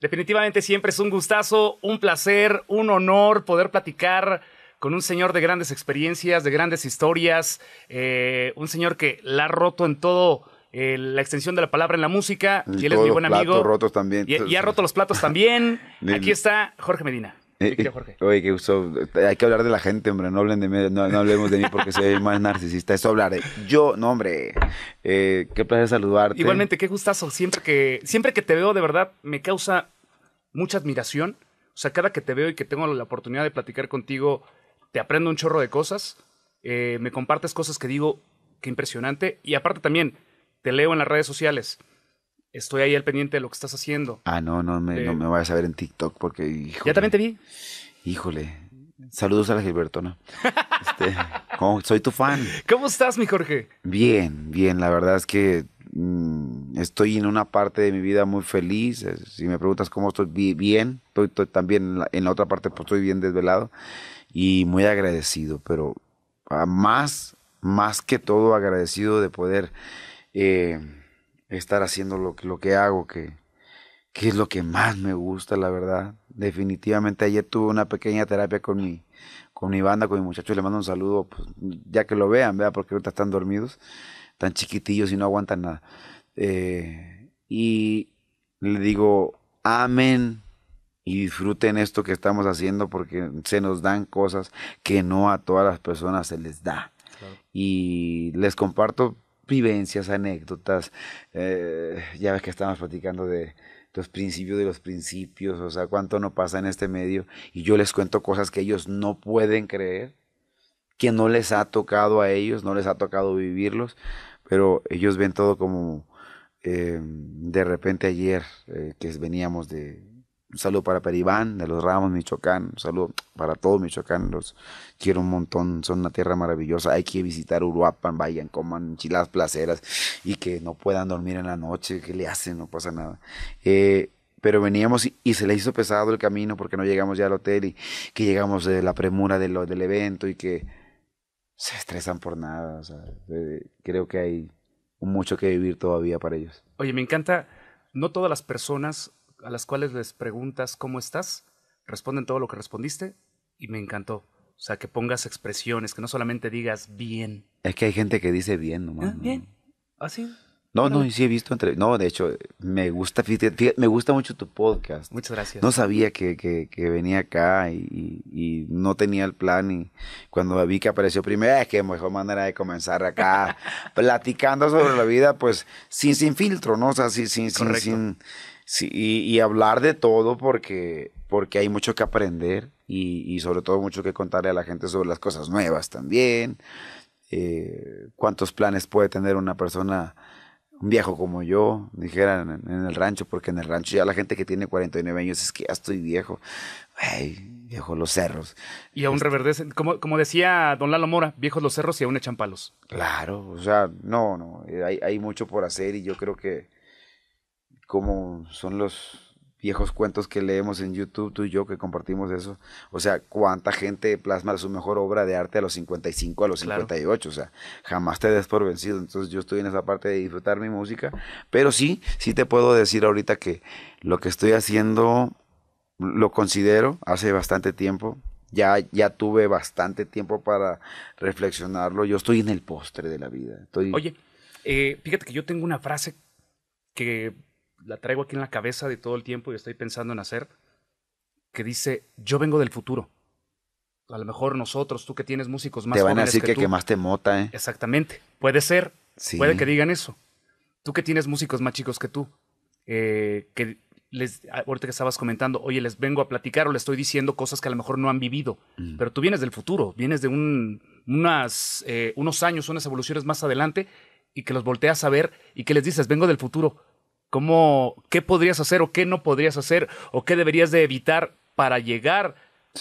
Definitivamente siempre es un gustazo, un placer, un honor poder platicar con un señor de grandes experiencias, de grandes historias, eh, un señor que la ha roto en todo. Eh, la extensión de la palabra en la música, y, él es mi buen amigo. Rotos también. y, ha roto los platos también. Aquí está Jorge Medina. Oye, qué gusto. Hay que hablar de la gente, hombre. No hablen de mí, no, hablemos de mí porque soy más narcisista. Eso hablar. yo, no, hombre. Eh, qué placer saludarte. Igualmente, qué gustazo. Siempre que, siempre que te veo, de verdad, me causa mucha admiración. O sea, cada que te veo y que tengo la oportunidad de platicar contigo, te aprendo un chorro de cosas. Eh, me compartes cosas que digo, qué impresionante. Y aparte también, te leo en las redes sociales estoy ahí al pendiente de lo que estás haciendo. Ah, no, no me, eh, vayas a ver en TikTok porque, Ya también te vi. Híjole. Saludos a la Gilbertona. Este, soy tu fan. ¿Cómo estás, mi Jorge? Bien, bien. La verdad es que mm, estoy en una parte de mi vida muy feliz. Eh, si me preguntas cómo estoy, bien. Estoy, también en la, otra parte, pues estoy bien desvelado y muy agradecido. Pero ah, más, más que todo agradecido de poder... Eh, estar haciendo lo, lo que hago, que, es lo que más me gusta, la verdad. Definitivamente ayer tuve una pequeña terapia con mi, con mi banda, con le mando un saludo, pues, ya que lo vean, vea Porque ahorita están dormidos, tan chiquitillos y no aguantan nada. Eh, y le digo, amén y disfruten esto que estamos haciendo porque se nos dan cosas que no a todas las personas se les da. Y les comparto vivencias, anécdotas. Eh, ya ves que estamos platicando de los principios de los principios, o sea, cuánto no pasa en este medio. Y yo les cuento cosas que ellos no pueden creer, que no les ha tocado a ellos, no les ha tocado vivirlos, pero ellos ven todo como... Eh, de repente ayer eh, que veníamos de, un saludo para Peribán, de los Ramos, Michoacán. Un saludo para todo Michoacán. Los quiero un montón. Son una tierra maravillosa. Hay que visitar Uruapan, vayan, coman chilas placeras y que no puedan dormir en la noche. ¿Qué le hacen? No pasa nada. Eh, pero veníamos y, se le hizo pesado el camino porque no llegamos ya al hotel y que llegamos de la premura del evento y que se estresan por nada. creo que hay mucho que vivir todavía para ellos. Oye, me encanta. No todas las personas a las cuales les preguntas cómo estás, responden todo lo que respondiste y me encantó. O sea, que pongas expresiones, que no solamente digas bien. Es que hay gente que dice bien nomás. ¿Ah, bien. Así. ¿Ah, no, no, sí he visto entre... No, de hecho, me gusta, me gusta mucho tu podcast. Muchas gracias. No sabía que, que, venía acá y, no tenía el plan. Y cuando vi que apareció primero, es ah, que mejor manera de comenzar acá, platicando sobre la vida, pues, sin, sin filtro, ¿no? O sea, sin y, hablar de todo porque, porque hay mucho que aprender y, sobre todo mucho que contarle a la gente sobre las cosas nuevas también. Eh, cuántos planes puede tener una persona, un viejo como yo, dijeran en, el rancho, porque en el rancho ya la gente que tiene 49 años es que ya estoy viejo. Viejo los cerros. Y aún este reverdecen, como, decía don Lalo Mora, viejos los cerros y aún echan palos. Claro, o sea, no, no, eh, hay mucho por hacer y yo creo que como son los viejos cuentos que leemos en YouTube, tú y yo que compartimos eso. O sea, cuánta gente plasma su mejor obra de arte a los 55, a los 58. O sea, jamás te des por vencido. Entonces yo estoy en esa parte de disfrutar mi música. Pero sí, sí te puedo decir ahorita que lo que estoy haciendo lo considero hace bastante tiempo. Ya, ya tuve bastante tiempo para reflexionarlo. Yo estoy en el postre de la vida. Oye, eh, fíjate que yo tengo una frase que la traigo aquí en la cabeza de todo el tiempo y estoy pensando en hacer, que dice, yo vengo del futuro. A lo mejor nosotros, tú que tienes músicos más... Te van a decir que, que te mota, ¿eh? Exactamente, puede ser, puede que digan eso. Tú que tienes músicos más chicos que tú, eh, que les, ahorita que estabas comentando, oye, les vengo a platicar o les estoy diciendo cosas que a lo mejor no han vivido, mm. pero tú vienes del futuro, vienes de un, unas, eh, unos años, unas evoluciones más adelante y que los volteas a ver y que les dices, vengo del futuro ¿Cómo, qué podrías hacer o qué no podrías hacer o qué deberías de evitar para llegar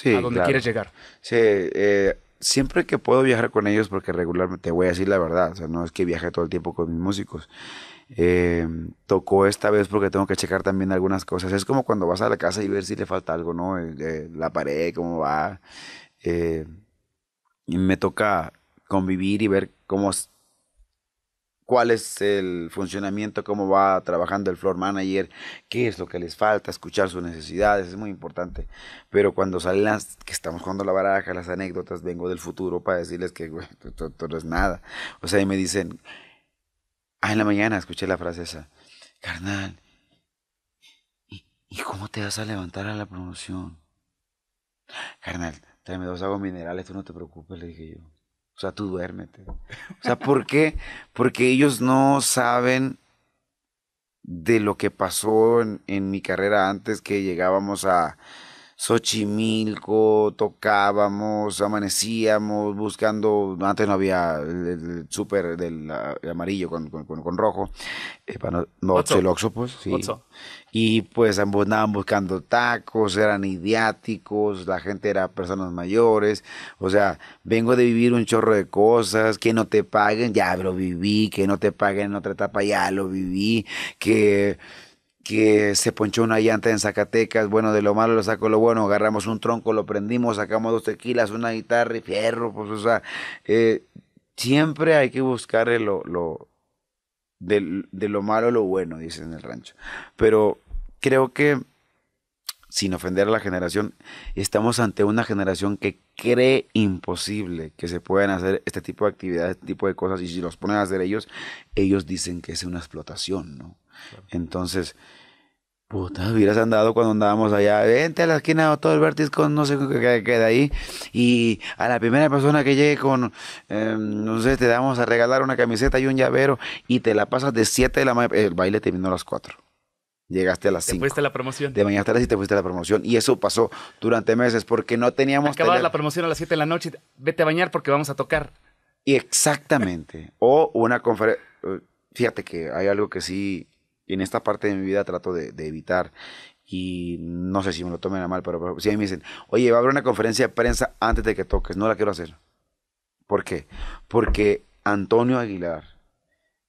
a donde quieres llegar? Sí, eh, siempre que puedo viajar con ellos, porque regularmente, te voy a decir la verdad, o sea, no es que viaje todo el tiempo con mis músicos. Eh, tocó esta vez porque tengo que checar también algunas cosas. Es como cuando vas a la casa y ver si le falta algo, ¿no? la pared, cómo va. Eh, y me toca convivir y ver cómo cuál es el funcionamiento, cómo va trabajando el floor manager, qué es lo que les falta, escuchar sus necesidades, es muy importante. Pero cuando salen las que estamos jugando la baraja, las anécdotas, vengo del futuro para decirles que esto no es nada. O sea, y me dicen, ah, en la mañana escuché la frase esa, carnal, ¿y, cómo te vas a levantar a la promoción? Carnal, tráeme dos aguas minerales, tú no te preocupes, le dije yo. O sea, tú duérmete. O sea, ¿por qué? Porque ellos no saben de lo que pasó en, en mi carrera antes que llegábamos a Xochimilco, tocábamos, amanecíamos buscando, antes no había el, súper del amarillo con, rojo, eh, no, el Oxo, pues, sí. Y pues andaban buscando tacos, eran idiáticos, la gente era personas mayores, o sea, vengo de vivir un chorro de cosas, que no te paguen, ya lo viví, que no te paguen en otra etapa, ya lo viví, que que se ponchó una llanta en Zacatecas, bueno, de lo malo lo saco, lo bueno, agarramos un tronco, lo prendimos, sacamos dos tequilas, una guitarra y fierro, pues, o sea, eh, siempre hay que buscar lo, lo de, de, lo malo lo bueno, dicen en el rancho. Pero creo que, sin ofender a la generación, estamos ante una generación que cree imposible que se puedan hacer este tipo de actividades, este tipo de cosas, y si los ponen a hacer ellos, ellos dicen que es una explotación, ¿no? Entonces, puta, hubieras andado cuando andábamos allá, vente a la esquina todo el vértice con no sé qué queda ahí, y a la primera persona que llegue con, em, no sé, te damos a regalar una camiseta y un llavero, y te la pasas de 7 de la mañana, el baile terminó a las 4. Llegaste a las 5. Te fuiste a la promoción. de mañana a las 7 te fuiste a la promoción. Y eso pasó durante meses porque no teníamos... Acababa la promoción a las 7 de la noche. Vete a bañar porque vamos a tocar. Y exactamente. o una conferencia... Fíjate que hay algo que sí en esta parte de mi vida trato de, evitar. Y no sé si me lo tomen a mal, pero, si a mí me dicen, oye, va a haber una conferencia de prensa antes de que toques, no la quiero hacer. ¿Por qué? Porque Antonio Aguilar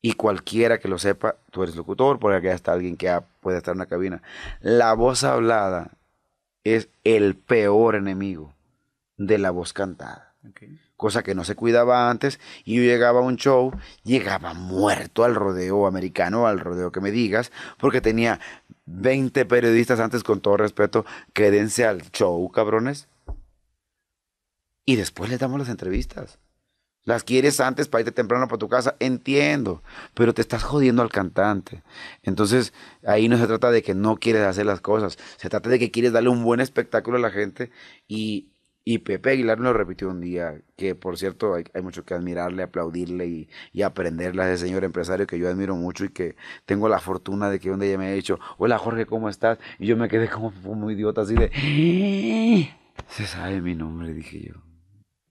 y cualquiera que lo sepa, tú eres locutor, porque acá está alguien que puede estar en la cabina. La voz hablada es el peor enemigo de la voz cantada. Cosa que no se cuidaba antes. Y yo llegaba a un show, llegaba muerto al rodeo americano, al rodeo que me digas, porque tenía 20 periodistas antes, con todo respeto, quédense al show, cabrones. Y después les damos las entrevistas. Las quieres antes para irte temprano para tu casa, entiendo, pero te estás jodiendo al cantante. Entonces, ahí no se trata de que no quieres hacer las cosas, se trata de que quieres darle un buen espectáculo a la gente y y Pepe Aguilar me lo repitió un día, que por cierto hay, mucho que admirarle, aplaudirle y, y, aprenderle a ese señor empresario que yo admiro mucho y que tengo la fortuna de que un día me haya dicho, hola Jorge, ¿cómo estás? Y yo me quedé como muy idiota así de, ¿Eh? se sabe mi nombre, dije yo.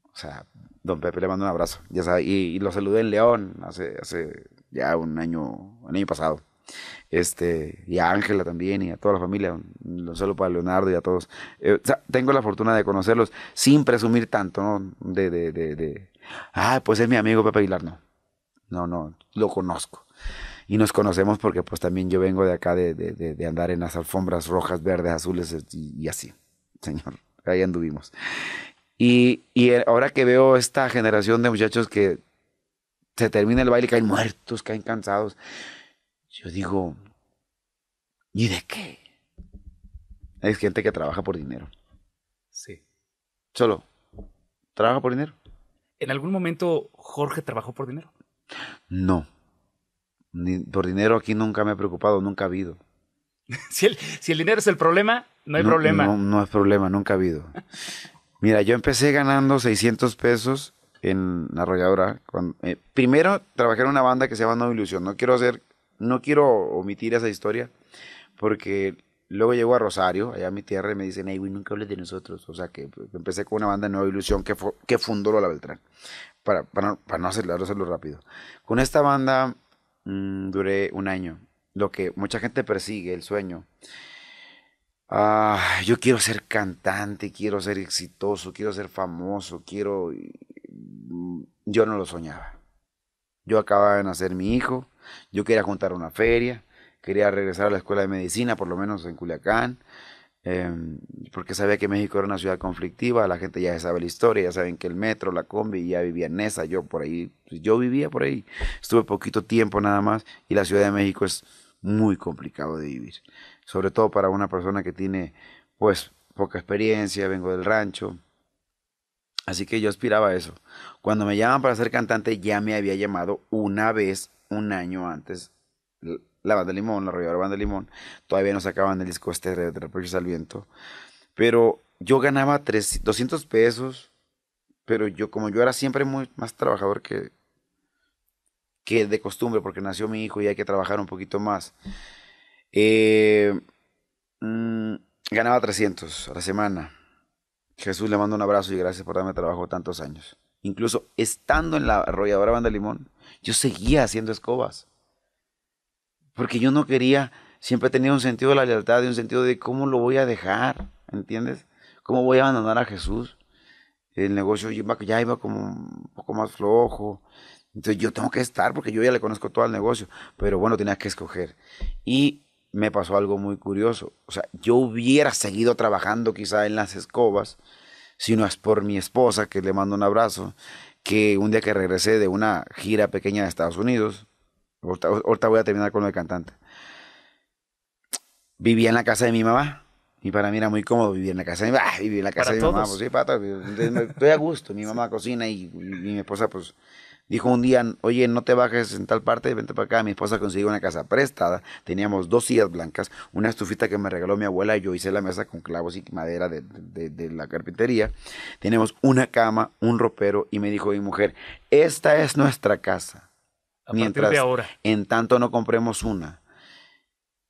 O sea, don Pepe le mando un abrazo, ya sabe, y, lo saludé en León hace, hace ya un año, un año pasado este, y a Ángela también, y a toda la familia, no solo para Leonardo y a todos. Eh, tengo la fortuna de conocerlos sin presumir tanto, ¿no? De, de, de, de, ah, pues es mi amigo Pepe Aguilar, no. No, no, lo conozco. Y nos conocemos porque pues también yo vengo de acá de, de andar en las alfombras rojas, verdes, azules y, así, señor. Ahí anduvimos. Y, y ahora que veo esta generación de muchachos que se termina el baile, caen muertos, caen cansados yo digo, ¿y de qué? Es gente que trabaja por dinero. Sí. Solo, ¿trabaja por dinero? ¿En algún momento Jorge trabajó por dinero? No. por dinero aquí nunca me ha preocupado, nunca ha habido. si, el, dinero es el problema, no hay problema. No, es problema, nunca ha habido. Mira, yo empecé ganando 600 pesos en Arrolladora. Cuando, eh, primero trabajé en una banda que se llama No Ilusión. No quiero hacer no quiero omitir esa historia porque luego llego a Rosario, allá a mi tierra, y me dicen, hey, nunca hables de nosotros. O sea, que, empecé con una banda de Nueva Ilusión que, que fundó Lola Beltrán, para, para, no hacerlo, hacerlo, rápido. Con esta banda mm, duré un año, lo que mucha gente persigue, el sueño. Ah, yo quiero ser cantante, quiero ser exitoso, quiero ser famoso, quiero... Mm, yo no lo soñaba. Yo acababa de nacer mi hijo, yo quería juntar una feria, quería regresar a la escuela de medicina, por lo menos en Culiacán, em, porque sabía que México era una ciudad conflictiva, la gente ya sabe la historia, ya saben que el metro, la combi, ya vivía en esa, yo por ahí, pues, yo vivía por ahí, estuve poquito tiempo nada más y la Ciudad de México es muy complicado de vivir, sobre todo para una persona que tiene pues poca experiencia, vengo del rancho. Así que yo aspiraba a eso. Cuando me llaman para ser cantante ya me había llamado una vez un año antes, la banda Limón, la arrolladora banda Limón, todavía no sacaban el disco este de Reproches al Viento, pero yo ganaba 200 pesos, pero yo como yo era siempre muy más trabajador que, que de costumbre, porque nació mi hijo y hay que trabajar un poquito más, eh, mm, ganaba 300 a la semana. Jesús, le mando un abrazo y gracias por darme trabajo tantos años. Incluso estando en la arrolladora Banda Limón, yo seguía haciendo escobas. Porque yo no quería, siempre tenía un sentido de la lealtad y un sentido de cómo lo voy a dejar, ¿entiendes? ¿Cómo voy a abandonar a Jesús? El negocio ya iba como un poco más flojo. Entonces yo tengo que estar porque yo ya le conozco todo el negocio. Pero bueno, tenía que escoger. Y me pasó algo muy curioso. O sea, yo hubiera seguido trabajando quizá en las escobas sino es por mi esposa, que le mando un abrazo, que un día que regresé de una gira pequeña de Estados Unidos, ahorita, voy a terminar con lo de cantante, vivía en la casa de mi mamá. Y para mí era muy cómodo vivir en la casa de mi mamá. vivir en la casa de mi mamá, pues sí, pata estoy a gusto. Mi mamá cocina y mi esposa, pues, Dijo un día, oye, no te bajes en tal parte, vente para acá. Mi esposa consiguió una casa prestada. Teníamos dos sillas blancas, una estufita que me regaló mi abuela. Yo hice la mesa con clavos y madera de, la carpintería. Tenemos una cama, un ropero. Y me dijo mi mujer, esta es nuestra casa. Mientras, de ahora. en tanto no compremos una.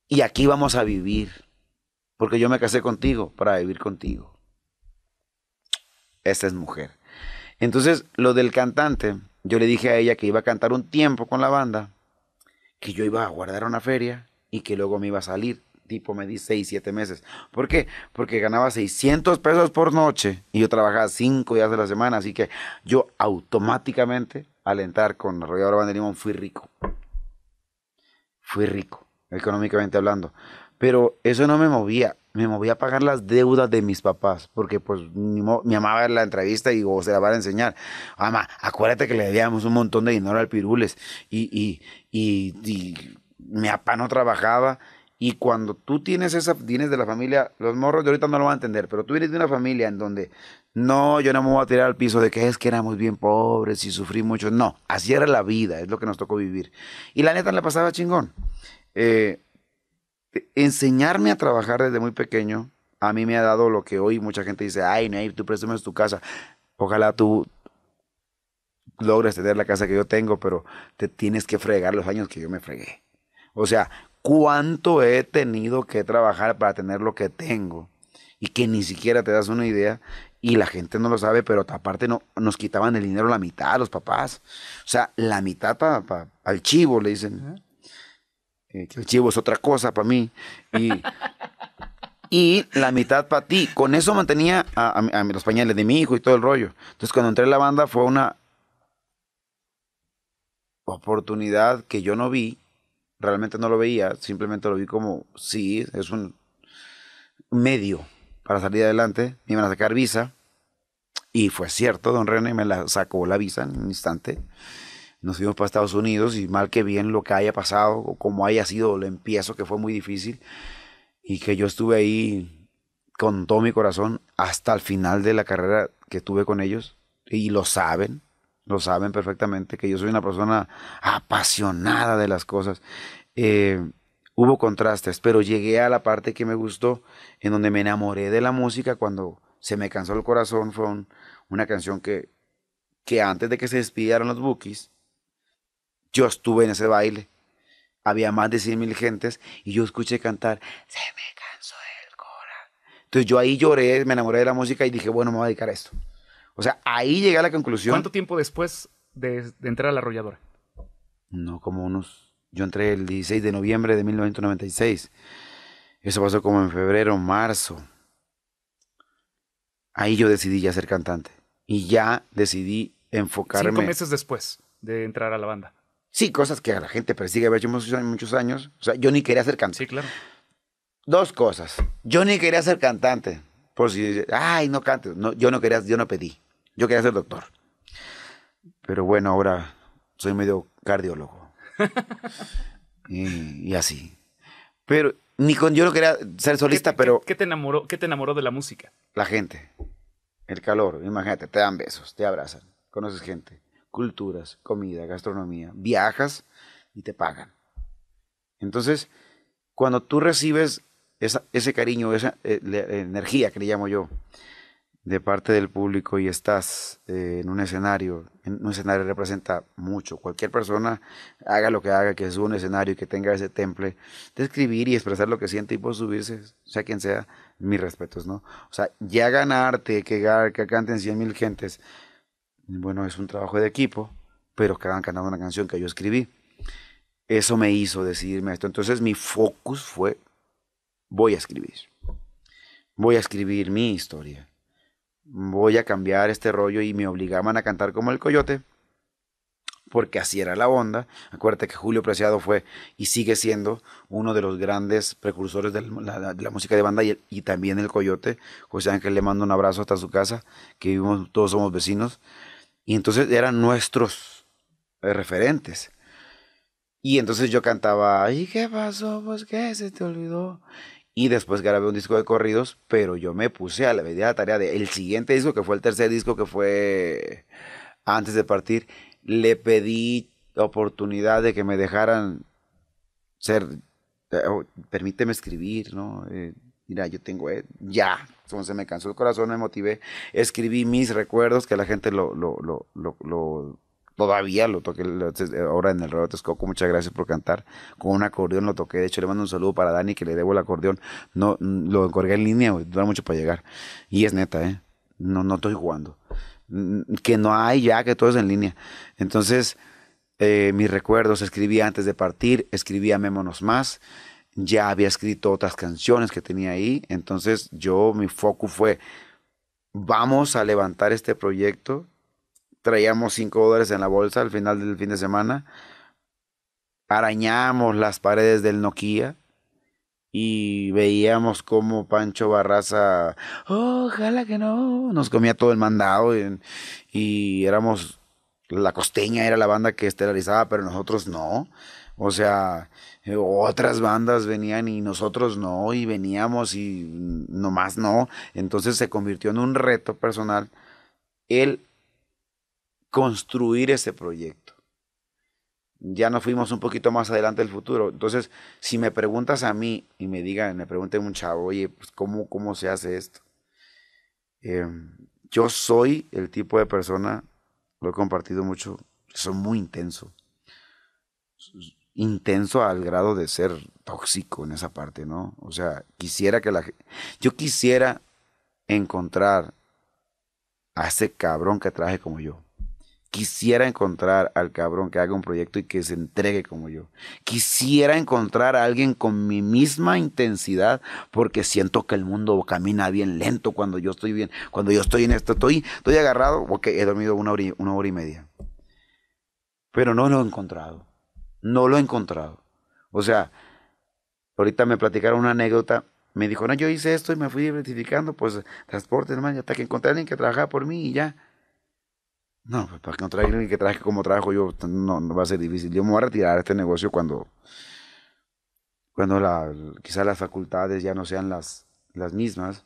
Y aquí vamos a vivir. Porque yo me casé contigo para vivir contigo. Esta es mujer. Entonces, lo del cantante yo le dije a ella que iba a cantar un tiempo con la banda, que yo iba a guardar una feria y que luego me iba a salir. Tipo, me di seis, siete meses. ¿Por qué? Porque ganaba 600 pesos por noche y yo trabajaba cinco días de la semana. Así que yo automáticamente, al entrar con la Banda de Limón, fui rico. Fui rico, económicamente hablando. Pero eso no me movía me moví a pagar las deudas de mis papás, porque pues mi, mamá va a ver la entrevista y se la van a enseñar. Mamá, acuérdate que le debíamos un montón de dinero al Pirules y, y, y, mi papá no trabajaba. Y cuando tú tienes esa, tienes de la familia, los morros de ahorita no lo van a entender, pero tú vienes de una familia en donde no, yo no me voy a tirar al piso de que es que éramos bien pobres y sufrí mucho. No, así era la vida, es lo que nos tocó vivir. Y la neta la pasaba chingón. Eh, enseñarme a trabajar desde muy pequeño, a mí me ha dado lo que hoy mucha gente dice, ay, Ney, tú préstame tu casa. Ojalá tú logres tener la casa que yo tengo, pero te tienes que fregar los años que yo me fregué. O sea, cuánto he tenido que trabajar para tener lo que tengo y que ni siquiera te das una idea y la gente no lo sabe, pero aparte no, nos quitaban el dinero la mitad los papás. O sea, la mitad para al chivo, le dicen. Eh, el chivo es otra cosa para mí. Y, la mitad para ti. Con eso mantenía a, los pañales de mi hijo y todo el rollo. Entonces cuando entré en la banda fue una oportunidad que yo no vi, realmente no lo veía, simplemente lo vi como, sí, es un medio para salir adelante, me iban a sacar visa, y fue cierto, don René me la sacó la visa en un instante nos fuimos para Estados Unidos y mal que bien lo que haya pasado o como haya sido lo empiezo que fue muy difícil y que yo estuve ahí con todo mi corazón hasta el final de la carrera que tuve con ellos y lo saben, lo saben perfectamente que yo soy una persona apasionada de las cosas. Eh, hubo contrastes, pero llegué a la parte que me gustó, en donde me enamoré de la música cuando se me cansó el corazón, fue una canción que, que antes de que se despidieran los Bookies, yo estuve en ese baile. Había más de 100 mil gentes y yo escuché cantar, se me cansó el corazón. Entonces yo ahí lloré, me enamoré de la música y dije, bueno, me voy a dedicar a esto. O sea, ahí llegué a la conclusión. ¿Cuánto tiempo después de, entrar a la arrolladora? No, como unos... Yo entré el 16 de noviembre de 1996. Eso pasó como en febrero, marzo. Ahí yo decidí ya ser cantante. Y ya decidí enfocarme. Cinco meses después de entrar a la banda. Sí, cosas que a la gente persigue haber muchos años. O sea, yo ni quería ser cantante. Sí, claro. Dos cosas. Yo ni quería ser cantante. Por si, ay, no cantes. No, yo no quería, yo no pedí. Yo quería ser doctor. Pero bueno, ahora soy medio cardiólogo. y, así. Pero ni con, yo no quería ser solista, pero. ¿qué, te enamoró, ¿Qué te enamoró de la música? La gente. El calor, imagínate, te dan besos, te abrazan, conoces gente culturas, comida, gastronomía. Viajas y te pagan. Entonces, cuando tú recibes ese cariño, esa eh, eh, energía que le llamo yo, de parte del público y estás eh, en un escenario, en un escenario representa mucho. Cualquier persona, haga lo que haga, que suba un escenario y que tenga ese temple de escribir y expresar lo que siente y por subirse, sea quien sea, mis respetos, ¿no? O sea, ya ganarte que, que canten 100 mil gentes bueno, es un trabajo de equipo, pero que han una canción que yo escribí. Eso me hizo decidirme a esto. Entonces mi focus fue, voy a escribir. Voy a escribir mi historia. Voy a cambiar este rollo y me obligaban a cantar como el coyote porque así era la onda. Acuérdate que Julio Preciado fue y sigue siendo uno de los grandes precursores de la, música de banda y, también el Coyote. José Ángel le mando un abrazo hasta su casa, que todos somos vecinos. Y entonces eran nuestros eh, referentes. Y entonces yo cantaba, ¿y qué pasó? Pues qué, se te olvidó. Y después grabé un disco de corridos, pero yo me puse a la, tarea de el siguiente disco, que fue el tercer disco que fue antes de partir, le pedí oportunidad de que me dejaran ser, eh, permíteme escribir, ¿no? Eh, mira, yo tengo, eh, ya, se me cansó el corazón, me motivé, escribí mis recuerdos, que la gente lo, lo, lo, lo, todavía lo toqué eh, ahora en el Radio Texcoco, muchas gracias por cantar, con un acordeón lo toqué, de hecho le mando un saludo para Dani que le debo el acordeón, no, lo encorgué en línea, dura mucho para llegar, y es neta, eh, no, no estoy jugando, mm, que no hay ya, que todo es en línea, entonces... Eh, mis recuerdos, escribí antes de partir, escribí mémonos Más, ya había escrito otras canciones que tenía ahí, entonces yo mi foco fue, vamos a levantar este proyecto, traíamos 5 dólares en la bolsa al final del fin de semana, arañamos las paredes del Nokia y veíamos como Pancho Barraza, ojalá que no, nos comía todo el mandado y, éramos, la costeña era la banda que esterilizaba, pero nosotros no. O sea, eh, otras bandas venían y nosotros no, y veníamos y nomás no. Entonces se convirtió en un reto personal el construir ese proyecto. Ya nos fuimos un poquito más adelante del futuro. Entonces, si me preguntas a mí y me digan, me pregunten un chavo, oye, pues ¿cómo, se hace esto? Eh, yo soy el tipo de persona, lo he compartido mucho, soy muy intenso intenso al grado de ser tóxico en esa parte, ¿no? O sea, quisiera que la yo quisiera encontrar a ese cabrón que traje como yo. Quisiera encontrar al cabrón que haga un proyecto y que se entregue como yo. Quisiera encontrar a alguien con mi misma intensidad, porque siento que el mundo camina bien lento cuando yo estoy bien, cuando yo estoy en esto, estoy, estoy agarrado, porque he dormido una una hora y media. Pero no lo he encontrado. No lo he encontrado. O sea, ahorita me platicaron una anécdota. Me dijo, no, yo hice esto y me fui diversificando, pues transporte, hermano, hasta que encontré a alguien que trabajaba por mí y ya. No, pues para encontrar a alguien que trabaje como trabajo yo, no, va a ser difícil. Yo me voy a retirar de este negocio cuando, cuando la, quizás las facultades ya no sean las, las mismas.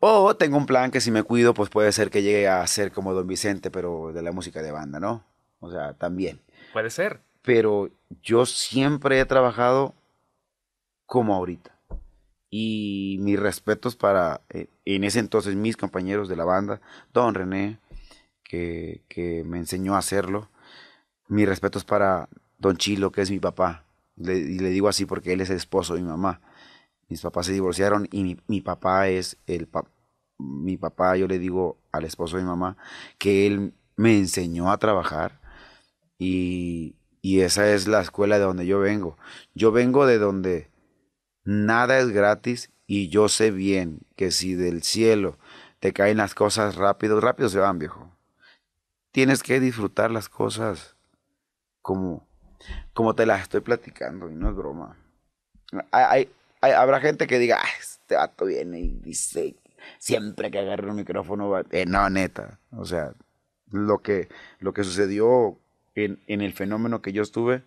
O tengo un plan que si me cuido, pues puede ser que llegue a ser como Don Vicente, pero de la música de banda, ¿no? O sea, también. Puede ser. Pero yo siempre he trabajado como ahorita. Y mis respetos para, eh, en ese entonces, mis compañeros de la banda, Don René, que, que, me enseñó a hacerlo. Mis respetos para Don Chilo, que es mi papá. y le digo así porque él es el esposo de mi mamá. Mis papás se divorciaron y mi, papá es el mi papá, yo le digo al esposo de mi mamá, que él me enseñó a trabajar, y, esa es la escuela de donde yo vengo. Yo vengo de donde nada es gratis y yo sé bien que si del cielo te caen las cosas rápido, rápido se van, viejo. Tienes que disfrutar las cosas como, como te las estoy platicando y no es broma. Hay, habrá gente que diga, ah, este vato viene y dice, siempre que agarre un micrófono, va... Eh, no, neta. O sea, lo que, lo que sucedió en, el fenómeno que yo estuve,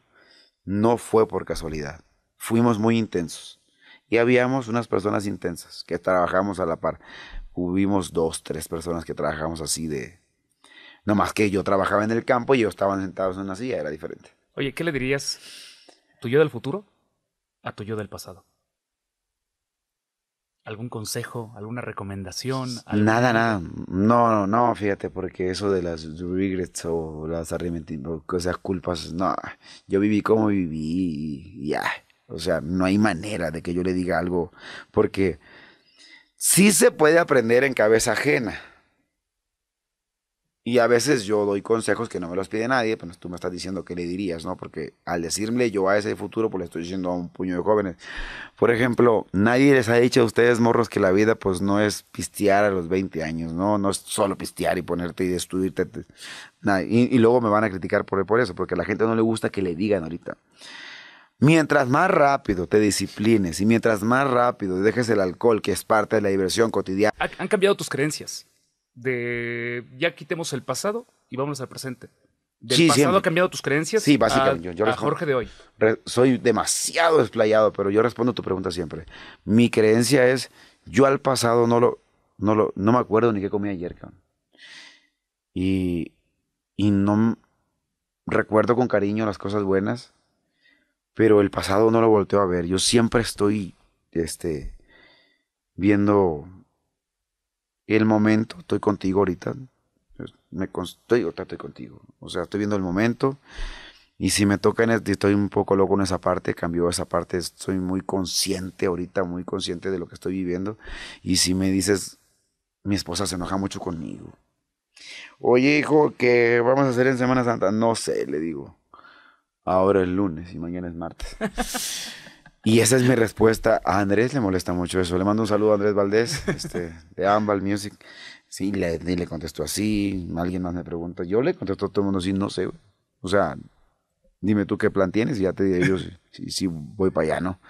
no fue por casualidad. Fuimos muy intensos. Y habíamos unas personas intensas que trabajamos a la par. Hubimos dos, tres personas que trabajamos así de... No más que yo trabajaba en el campo y ellos estaban sentados en una silla, era diferente. Oye, ¿qué le dirías tu yo del futuro a tu yo del pasado? algún consejo, alguna recomendación? Nada, nada. No, no, no, fíjate, porque eso de las regrets o las arrepentimientos, o sea, culpas, no. Yo viví como viví y ya. O sea, no hay manera de que yo le diga algo, porque sí se puede aprender en cabeza ajena y a veces yo doy consejos que no me los pide nadie, pero pues, tú me estás diciendo qué le dirías, ¿no? Porque al decirle yo a ese futuro, pues le estoy diciendo a un puño de jóvenes. Por ejemplo, nadie les ha dicho a ustedes, morros, que la vida pues no es pistear a los 20 años, ¿no? No es solo pistear y ponerte y destruirte. Y, luego me van a criticar por, por eso, porque a la gente no le gusta que le digan ahorita. Mientras más rápido te disciplines y mientras más rápido dejes el alcohol, que es parte de la diversión cotidiana. Han cambiado tus creencias de ya quitemos el pasado y vamos al presente. Del pasado ha cambiado tus creencias. Sí, básicamente. A, Jorge de hoy. soy demasiado desplayado, pero yo respondo tu pregunta siempre. Mi creencia es, yo al pasado no lo, no lo, no me acuerdo ni qué comí ayer, cabrón. Y, y no recuerdo con cariño las cosas buenas, pero el pasado no lo volteo a ver. Yo siempre estoy, este, viendo el momento, estoy contigo ahorita, pues, me estoy, estoy contigo, o sea, estoy viendo el momento, y si me toca, en estoy un poco loco en esa parte, cambió esa parte, estoy muy consciente ahorita, muy consciente de lo que estoy viviendo, y si me dices, mi esposa se enoja mucho conmigo, oye hijo, ¿qué vamos a hacer en Semana Santa? No sé, le digo, ahora es lunes y mañana es martes. Y esa es mi respuesta. A Andrés le molesta mucho eso. Le mando un saludo a Andrés Valdés, este, de Ambal Music. Sí, le, contestó así. Alguien más me pregunta. Yo le contesto a todo el mundo así, no sé. O sea, dime tú qué plan tienes y ya te diré yo si, voy para allá, ¿no?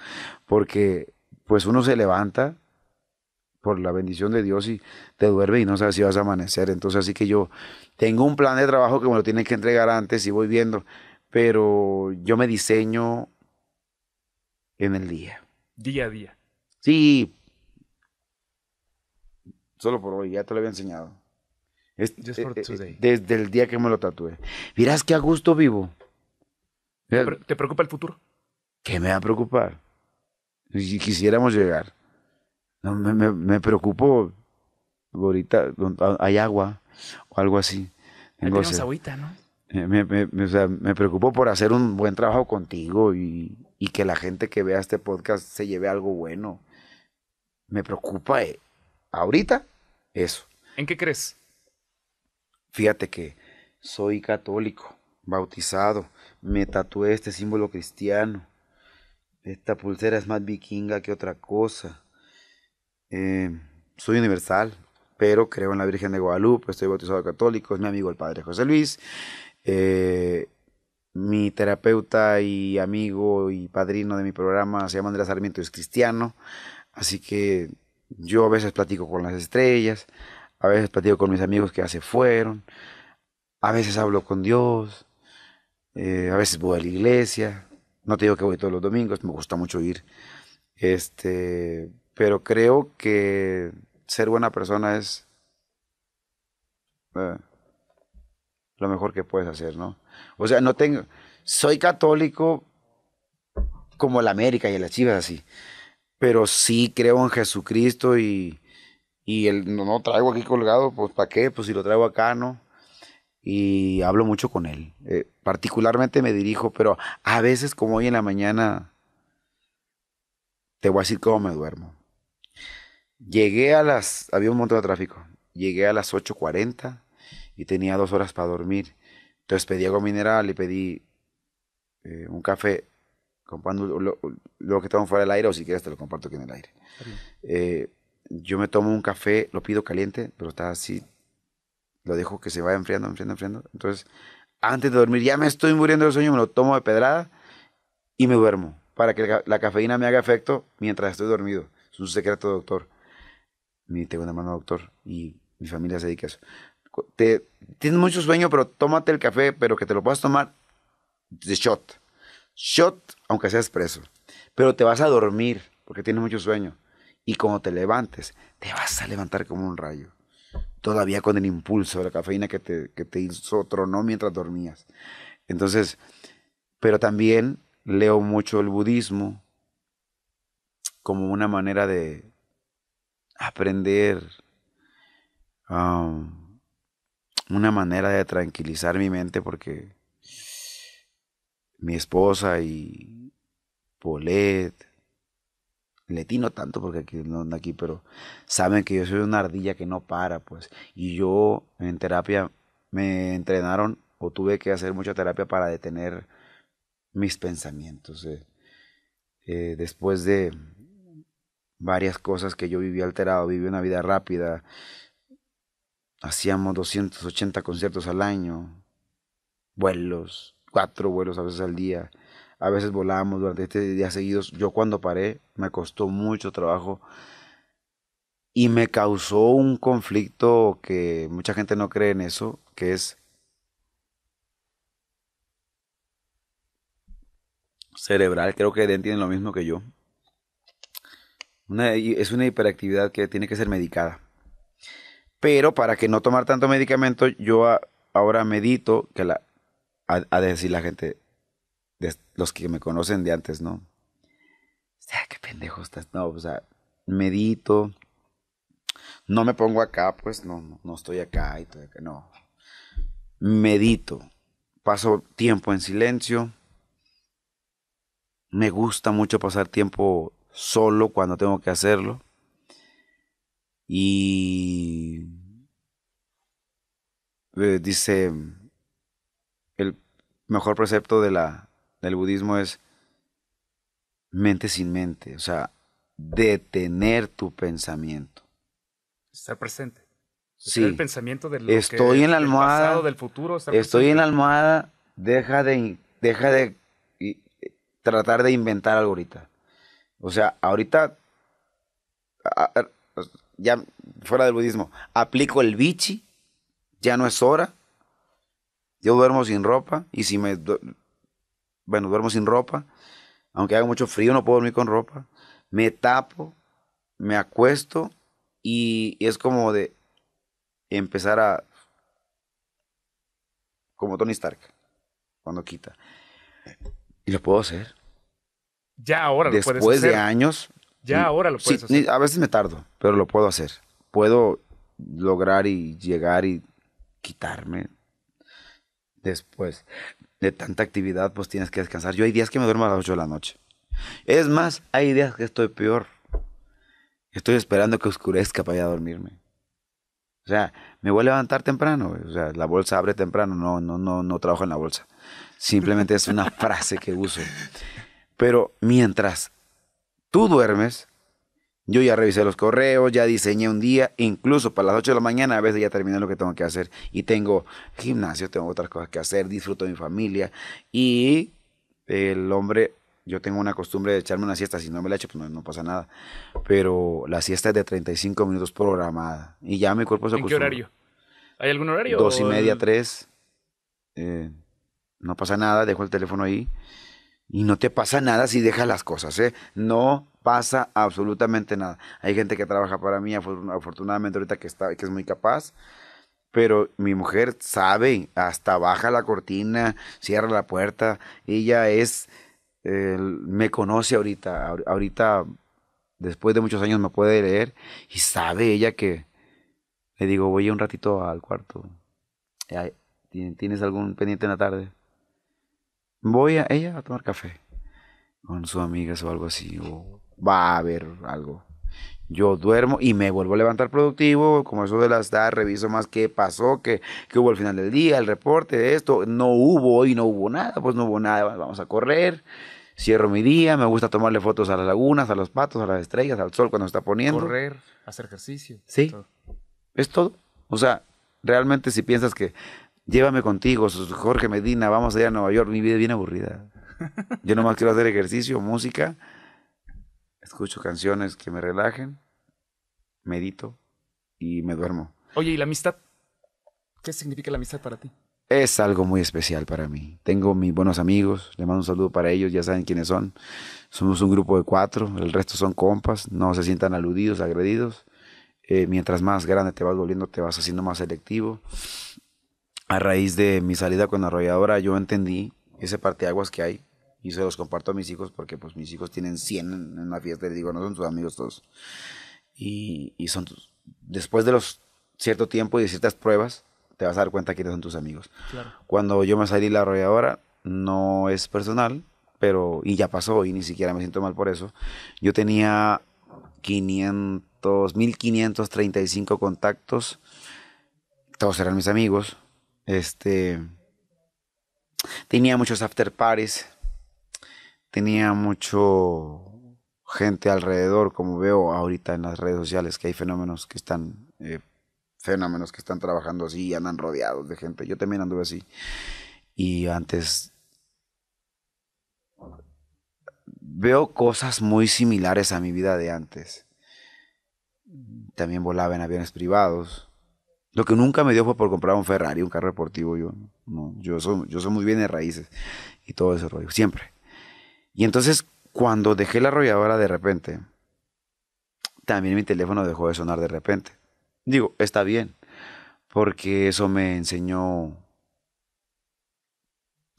Porque pues uno se levanta por la bendición de Dios y te duerme y no sabes si vas a amanecer. Entonces, así que yo tengo un plan de trabajo que me lo tienen que entregar antes y voy viendo, pero yo me diseño en el día. Día a día. Sí. Solo por hoy, ya te lo había enseñado. Eh, eh, desde el día que me lo tatué. Mirás que a gusto vivo. ¿Te, preocupa el futuro? ¿Qué me va a preocupar? Si quisiéramos llegar. No, me, preocupo ahorita, hay agua o algo así. tenemos agüita, ¿no? Eh, me, preocupo por hacer un buen trabajo contigo y, que la gente que vea este podcast se lleve algo bueno. Me preocupa eh, ahorita eso. ¿En qué crees? Fíjate que soy católico, bautizado, me tatué este símbolo cristiano. Esta pulsera es más vikinga que otra cosa. Em, soy universal, pero creo en la Virgen de Guadalupe, estoy bautizado católico, es mi amigo el Padre José Luis. Eh, mi terapeuta y amigo y padrino de mi programa se llama Andrés Sarmiento, es cristiano, así que yo a veces platico con las estrellas, a veces platico con mis amigos que ya se fueron, a veces hablo con Dios, eh, a veces voy a la iglesia, no te digo que voy todos los domingos, me gusta mucho ir, este, pero creo que ser buena persona es... Eh, lo mejor que puedes hacer, ¿no? O sea, no tengo, soy católico como la América y la Chivas así, pero sí creo en Jesucristo y, y no, traigo aquí colgado, pues ¿para qué? Pues si lo traigo acá, ¿no? Y hablo mucho con él. Eh, particularmente me dirijo, pero a veces como hoy en la mañana, te voy a decir cómo me duermo. Llegué a las, había un montón de tráfico, llegué a las 8.40 y tenía dos horas para dormir. Entonces pedí agua mineral y pedí eh, un café compando lo, que tomo fuera del aire o si quieres te lo comparto aquí en el aire. Eh, yo me tomo un café, lo pido caliente, pero está así, lo dejo que se vaya enfriando, enfriando, enfriando. Entonces, antes de dormir, ya me estoy muriendo de sueño, me lo tomo de pedrada y me duermo para que la cafeína me haga efecto mientras estoy dormido. Es un secreto, doctor. Ni tengo una mano, doctor, y mi familia se dedica a eso tienes mucho sueño, pero tómate el café, pero que te lo puedas tomar de shot. Shot, aunque seas preso. Pero te vas a dormir, porque tienes mucho sueño. Y cuando te levantes, te vas a levantar como un rayo. Todavía con el impulso de la cafeína que te, que te hizo tronó mientras dormías. Entonces, pero también leo mucho el budismo como una manera de aprender. a una manera de tranquilizar mi mente porque mi esposa y Polet, Letino tanto porque aquí no anda aquí, pero saben que yo soy una ardilla que no para, pues. Y yo en terapia me entrenaron o tuve que hacer mucha terapia para detener mis pensamientos. Eh, eh, después de varias cosas que yo viví alterado, viví una vida rápida, Hacíamos 280 conciertos al año, vuelos, cuatro vuelos a veces al día. A veces volábamos durante este día seguidos. Yo cuando paré me costó mucho trabajo y me causó un conflicto que mucha gente no cree en eso, que es cerebral. Creo que Eden tiene lo mismo que yo. es una hiperactividad que tiene que ser medicada. Pero para que no tomar tanto medicamento, yo ahora medito que la, a, decir la gente, los que me conocen de antes, ¿no? O sea, qué pendejo estás. No, o sea, medito. No me pongo acá, pues no, no, estoy acá y todo acá, no. Medito. Paso tiempo en silencio. Me gusta mucho pasar tiempo solo cuando tengo que hacerlo. Y eh, dice, el mejor precepto de la, del budismo es mente sin mente, o sea, detener tu pensamiento. Estar presente. sí. El pensamiento del estoy en almohada, futuro. Estoy en la almohada, deja de, deja de eh, tratar de inventar algo ahorita. O sea, ahorita ya fuera del budismo, aplico el bichi, ya no es hora, yo duermo sin ropa y si me, bueno, duermo sin ropa, aunque haga mucho frío no puedo dormir con ropa, me tapo, me acuesto y, es como de empezar a, como Tony Stark, cuando quita. Y lo puedo hacer. Ya ahora. Después lo puedes hacer. de años ya ahora lo pues, A veces me tardo, pero lo puedo hacer. Puedo lograr y llegar y quitarme después de tanta actividad, pues tienes que descansar. Yo hay días que me duermo a las 8 de la noche. Es más, hay días que estoy peor. Estoy esperando que oscurezca para ir a dormirme. O sea, me voy a levantar temprano. O sea, la bolsa abre temprano. No, no, no, no trabajo en la bolsa. Simplemente es una frase que uso. Pero mientras tú duermes, yo ya revisé los correos, ya diseñé un día, incluso para las 8 de la mañana a veces ya terminé lo que tengo que hacer y tengo gimnasio, tengo otras cosas que hacer, disfruto de mi familia y el hombre, yo tengo una costumbre de echarme una siesta, si no me la echo pues no, pasa nada, pero la siesta es de 35 minutos programada y ya mi cuerpo se acostumbra. ¿En qué horario? ¿Hay algún horario? Dos y media, tres. Eh, no pasa nada, dejo el teléfono ahí y no te pasa nada si dejas las cosas, ¿eh? No pasa absolutamente nada. Hay gente que trabaja para mí, afortunadamente ahorita que, está, que es muy capaz, pero mi mujer sabe, hasta baja la cortina, cierra la puerta, ella es, me conoce ahorita, ahorita después de muchos años me puede leer y sabe ella que le digo, voy a un ratito al cuarto, ¿tienes algún pendiente en la tarde? voy a ella a tomar café con sus amigas o algo así, o va a haber algo. Yo duermo y me vuelvo a levantar productivo, como eso de las tardes, reviso más qué pasó, qué, hubo al final del día, el reporte de esto, no hubo hoy, no hubo nada, pues no hubo nada, vamos a correr, cierro mi día, me gusta tomarle fotos a las lagunas, a los patos, a las estrellas, al sol cuando está poniendo. Correr, hacer ejercicio. Sí, es todo. O sea, realmente si piensas que llévame contigo, Jorge Medina, vamos allá a Nueva York, mi vida es bien aburrida. Yo no más quiero hacer ejercicio, música, escucho canciones que me relajen, medito y me duermo. Oye, ¿y la amistad? ¿Qué significa la amistad para ti? Es algo muy especial para mí. Tengo mis buenos amigos, les mando un saludo para ellos, ya saben quiénes son. Somos un grupo de cuatro, el resto son compas, no se sientan aludidos, agredidos. Eh, mientras más grande te vas volviendo, te vas haciendo más selectivo a raíz de mi salida con la Arrolladora, yo entendí ese parteaguas que hay y se los comparto a mis hijos porque pues mis hijos tienen 100 en, la fiesta, les digo, no son tus amigos todos. Y, son tus, después de los cierto tiempo y de ciertas pruebas, te vas a dar cuenta quiénes son tus amigos. Cuando yo me salí la arrolladora, no es personal, pero, y ya pasó, y ni siquiera me siento mal por eso, yo tenía 500, 1535 contactos, todos eran mis amigos, este. Tenía muchos after parties. Tenía mucho gente alrededor, como veo ahorita en las redes sociales, que hay fenómenos que están. Eh, fenómenos que están trabajando así y andan rodeados de gente. Yo también anduve así. Y antes veo cosas muy similares a mi vida de antes. También volaba en aviones privados. Lo que nunca me dio fue por comprar un Ferrari, un carro deportivo. Yo, no, yo, soy, yo soy muy bien de raíces y todo ese rollo, siempre. Y entonces, cuando dejé la arrolladora de repente, también mi teléfono dejó de sonar de repente. Digo, está bien, porque eso me enseñó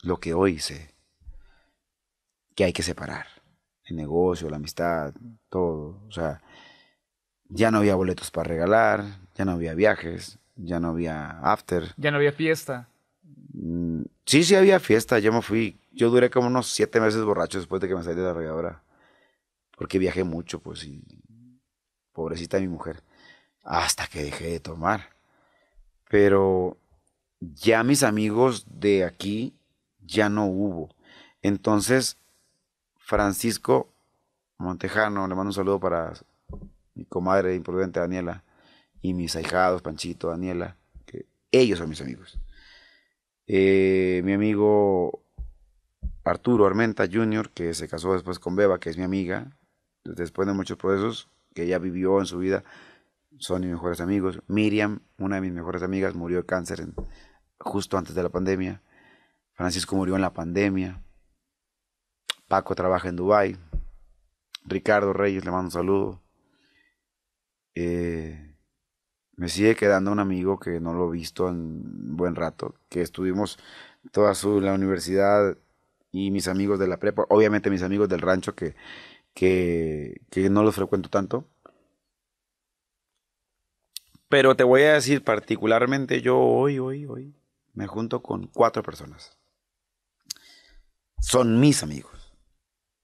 lo que hoy sé, que hay que separar el negocio, la amistad, todo. O sea, ya no había boletos para regalar, ya no había viajes, ya no había after. Ya no había fiesta. Mm, sí, sí había fiesta, yo me fui. Yo duré como unos siete meses borracho después de que me salí de la regadora. Porque viajé mucho, pues, y pobrecita mi mujer. Hasta que dejé de tomar. Pero ya mis amigos de aquí ya no hubo. Entonces, Francisco Montejano, le mando un saludo para mi comadre imprudente Daniela y mis ahijados, Panchito, Daniela, que ellos son mis amigos. Eh, mi amigo Arturo Armenta Jr., que se casó después con Beba, que es mi amiga, después de muchos procesos que ella vivió en su vida, son mis mejores amigos. Miriam, una de mis mejores amigas, murió de cáncer justo antes de la pandemia. Francisco murió en la pandemia. Paco trabaja en Dubai. Ricardo Reyes, le mando un saludo. Eh, me sigue quedando un amigo que no lo he visto en buen rato, que estuvimos toda su, la universidad y mis amigos de la prepa, obviamente mis amigos del rancho que, que, no los frecuento tanto. Pero te voy a decir particularmente yo hoy, hoy, hoy, me junto con cuatro personas. Son mis amigos.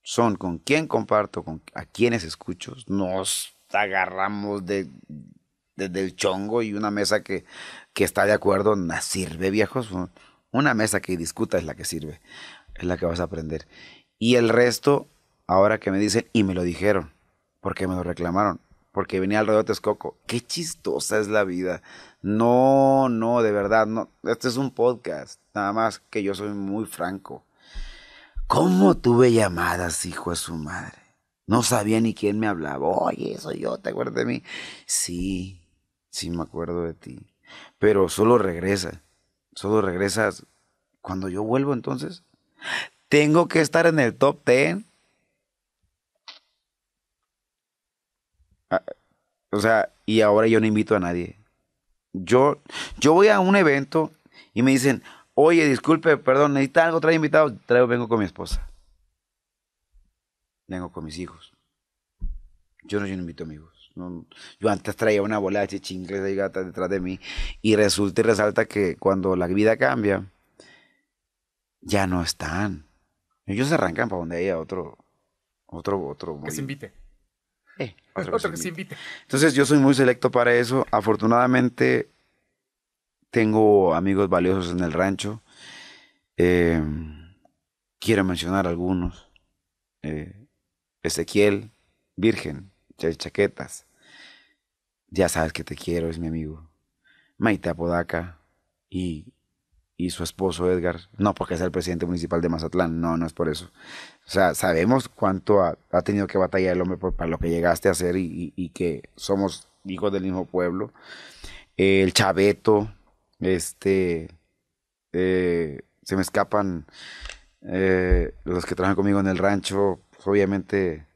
Son con quien comparto, con a quienes escucho. Nos agarramos de desde el chongo y una mesa que, está de acuerdo, no sirve, viejos. Una mesa que discuta es la que sirve, es la que vas a aprender. Y el resto, ahora que me dicen, y me lo dijeron, porque me lo reclamaron, porque venía alrededor de Texcoco. Qué chistosa es la vida. No, no, de verdad, no. Este es un podcast, nada más que yo soy muy franco. ¿Cómo tuve llamadas, hijo de su madre? No sabía ni quién me hablaba. Oye, soy yo, ¿te acuerdas de mí? Sí, sí me acuerdo de ti. Pero solo regresa, solo regresas cuando yo vuelvo entonces. Tengo que estar en el top 10. Ah, o sea, y ahora yo no invito a nadie. Yo, yo voy a un evento y me dicen, oye, disculpe, perdón, necesita algo, trae invitado, traigo, vengo con mi esposa. Vengo con mis hijos. Yo no, yo no invito amigos yo antes traía una bola de chingles de gata detrás de mí y resulta y resalta que cuando la vida cambia, ya no están. Ellos se arrancan para donde haya otro, otro, eh, otro. Que se invite. Entonces yo soy muy selecto para eso. Afortunadamente tengo amigos valiosos en el rancho. Eh, quiero mencionar algunos. Eh, Ezequiel, Virgen, Chaquetas, ya sabes que te quiero, es mi amigo. Maite Apodaca y, su esposo Edgar. No porque es el presidente municipal de Mazatlán, no, no es por eso. O sea, sabemos cuánto ha, tenido que batallar el hombre para lo que llegaste a hacer y, que somos hijos del mismo pueblo. el Chaveto, este, eh, se me escapan eh, los que trabajan conmigo en el rancho. obviamente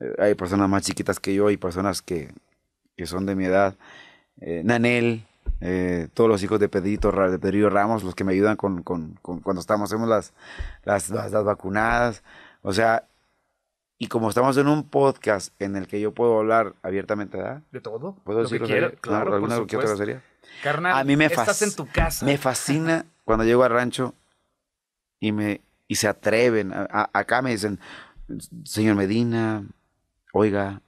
eh, hay personas más chiquitas que yo y personas que que son de mi edad, eh, Nanel, eh, todos los hijos de Pedrito, de Pedrillo Ramos, los que me ayudan con, cuando estamos, hacemos las, las, vacunadas. O sea, y como estamos en un podcast en el que yo puedo hablar abiertamente, De todo. ¿Puedo decir claro, ¿Alguna otra sería? Carnal, a mí me estás en tu casa. Me fascina cuando llego al rancho y, me, y se atreven. acá me dicen, señor Medina, oiga,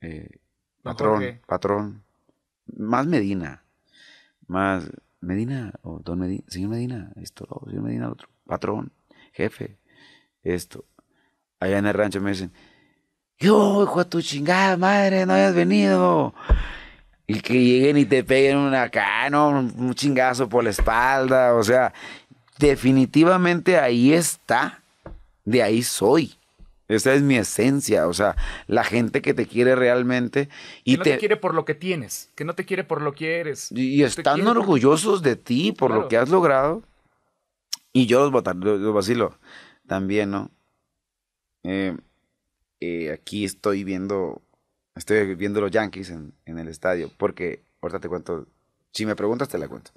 eh, Patrón, patrón. Más Medina. Más Medina o don Medina, señor Medina, esto, señor Medina, otro. Patrón, jefe, esto. Allá en el rancho me dicen, yo, hijo a tu chingada madre, no hayas venido. Y que lleguen y te peguen una cano, un chingazo por la espalda. O sea, definitivamente ahí está, de ahí soy. Esa es mi esencia, o sea, la gente que te quiere realmente y que no te... quiere por lo que tienes, que no te quiere por lo que eres. Y, están orgullosos de ti por lo que has logrado. Y yo los, los vacilo también, ¿no? Eh, eh, aquí estoy viendo, estoy viendo los Yankees en, en el estadio, porque ahorita te cuento, si me preguntas te la cuento,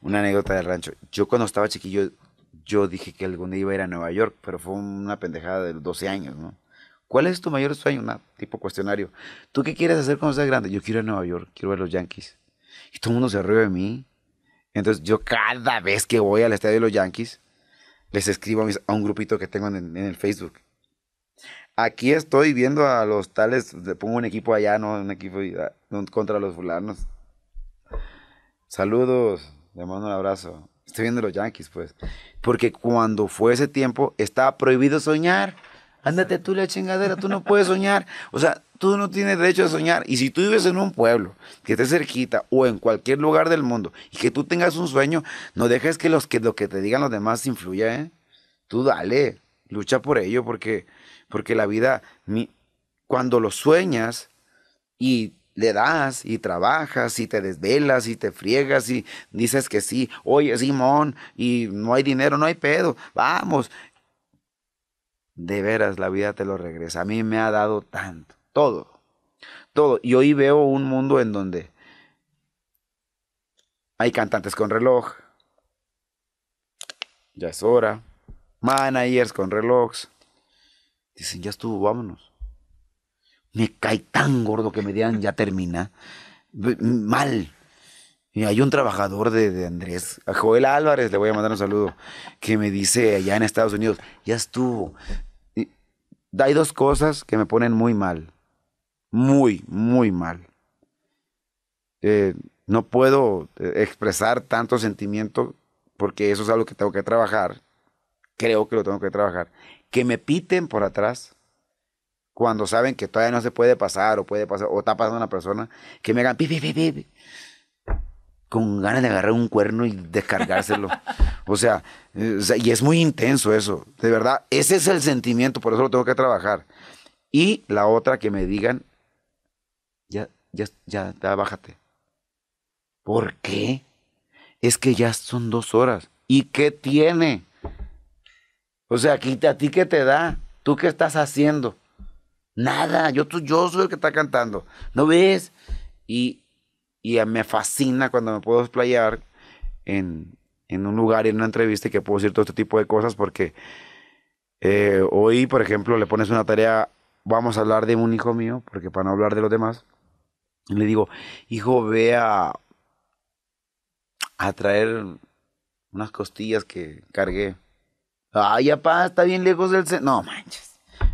una anécdota del rancho. Yo cuando estaba chiquillo yo dije que algún día iba a ir a Nueva York, pero fue una pendejada de 12 años, ¿no? ¿Cuál es tu mayor sueño? tipo cuestionario. ¿Tú qué quieres hacer cuando seas grande? Yo quiero ir a Nueva York, quiero ver los Yankees. Y todo el mundo se ríe de mí. Entonces yo cada vez que voy al estadio de los Yankees, les escribo a, un grupito que tengo en, el Facebook. Aquí estoy viendo a los tales, le pongo un equipo allá, no un equipo ah, contra los fulanos. Saludos, le mando un abrazo estoy viendo los yanquis pues. Porque cuando fue ese tiempo, estaba prohibido soñar. Ándate tú la chingadera, tú no puedes soñar. O sea, tú no tienes derecho a soñar. Y si tú vives en un pueblo que esté cerquita o en cualquier lugar del mundo y que tú tengas un sueño, no dejes que, los que lo que te digan los demás influya, ¿eh? Tú dale, lucha por ello, porque, porque la vida, mi, cuando lo sueñas y le das y trabajas y te desvelas y te friegas y dices que sí, oye Simón, y no hay dinero, no hay pedo, vamos. De veras, la vida te lo regresa. A mí me ha dado tanto, todo, todo. Y hoy veo un mundo en donde hay cantantes con reloj, ya es hora, managers con reloj. Dicen, ya estuvo, vámonos. Me cae tan gordo que me digan, ya termina. Mal. Y hay un trabajador de, Andrés, Joel Álvarez, le voy a mandar un saludo, que me dice allá en Estados Unidos, ya estuvo. hay dos cosas que me ponen muy mal. Muy, muy mal. Eh, no puedo eh, expresar tanto sentimiento porque eso es algo que tengo que trabajar. Creo que lo tengo que trabajar. Que me piten por atrás cuando saben que todavía no se puede pasar o puede pasar o está pasando una persona que me hagan pi, pi, pi, con ganas de agarrar un cuerno y descargárselo. Eh, o, sea, y es muy intenso eso, de verdad. Ese es el sentimiento, por eso lo tengo que trabajar. Y la otra que me digan, ya, ya, ya, bájate. ¿Por qué? Es que ya son dos horas. ¿Y qué tiene? O sea, ¿a ti qué te da? ¿Tú qué estás haciendo? Nada, yo, tú, yo soy el que está cantando. ¿No ves? Y, me fascina cuando me puedo explayar en, en un lugar, en una entrevista y que puedo decir todo este tipo de cosas porque eh, hoy, por ejemplo, le pones una tarea, vamos a hablar de un hijo mío, porque para no hablar de los demás, y le digo, hijo, ve a, traer unas costillas que cargué. Ay, papá, está bien lejos del... No manches.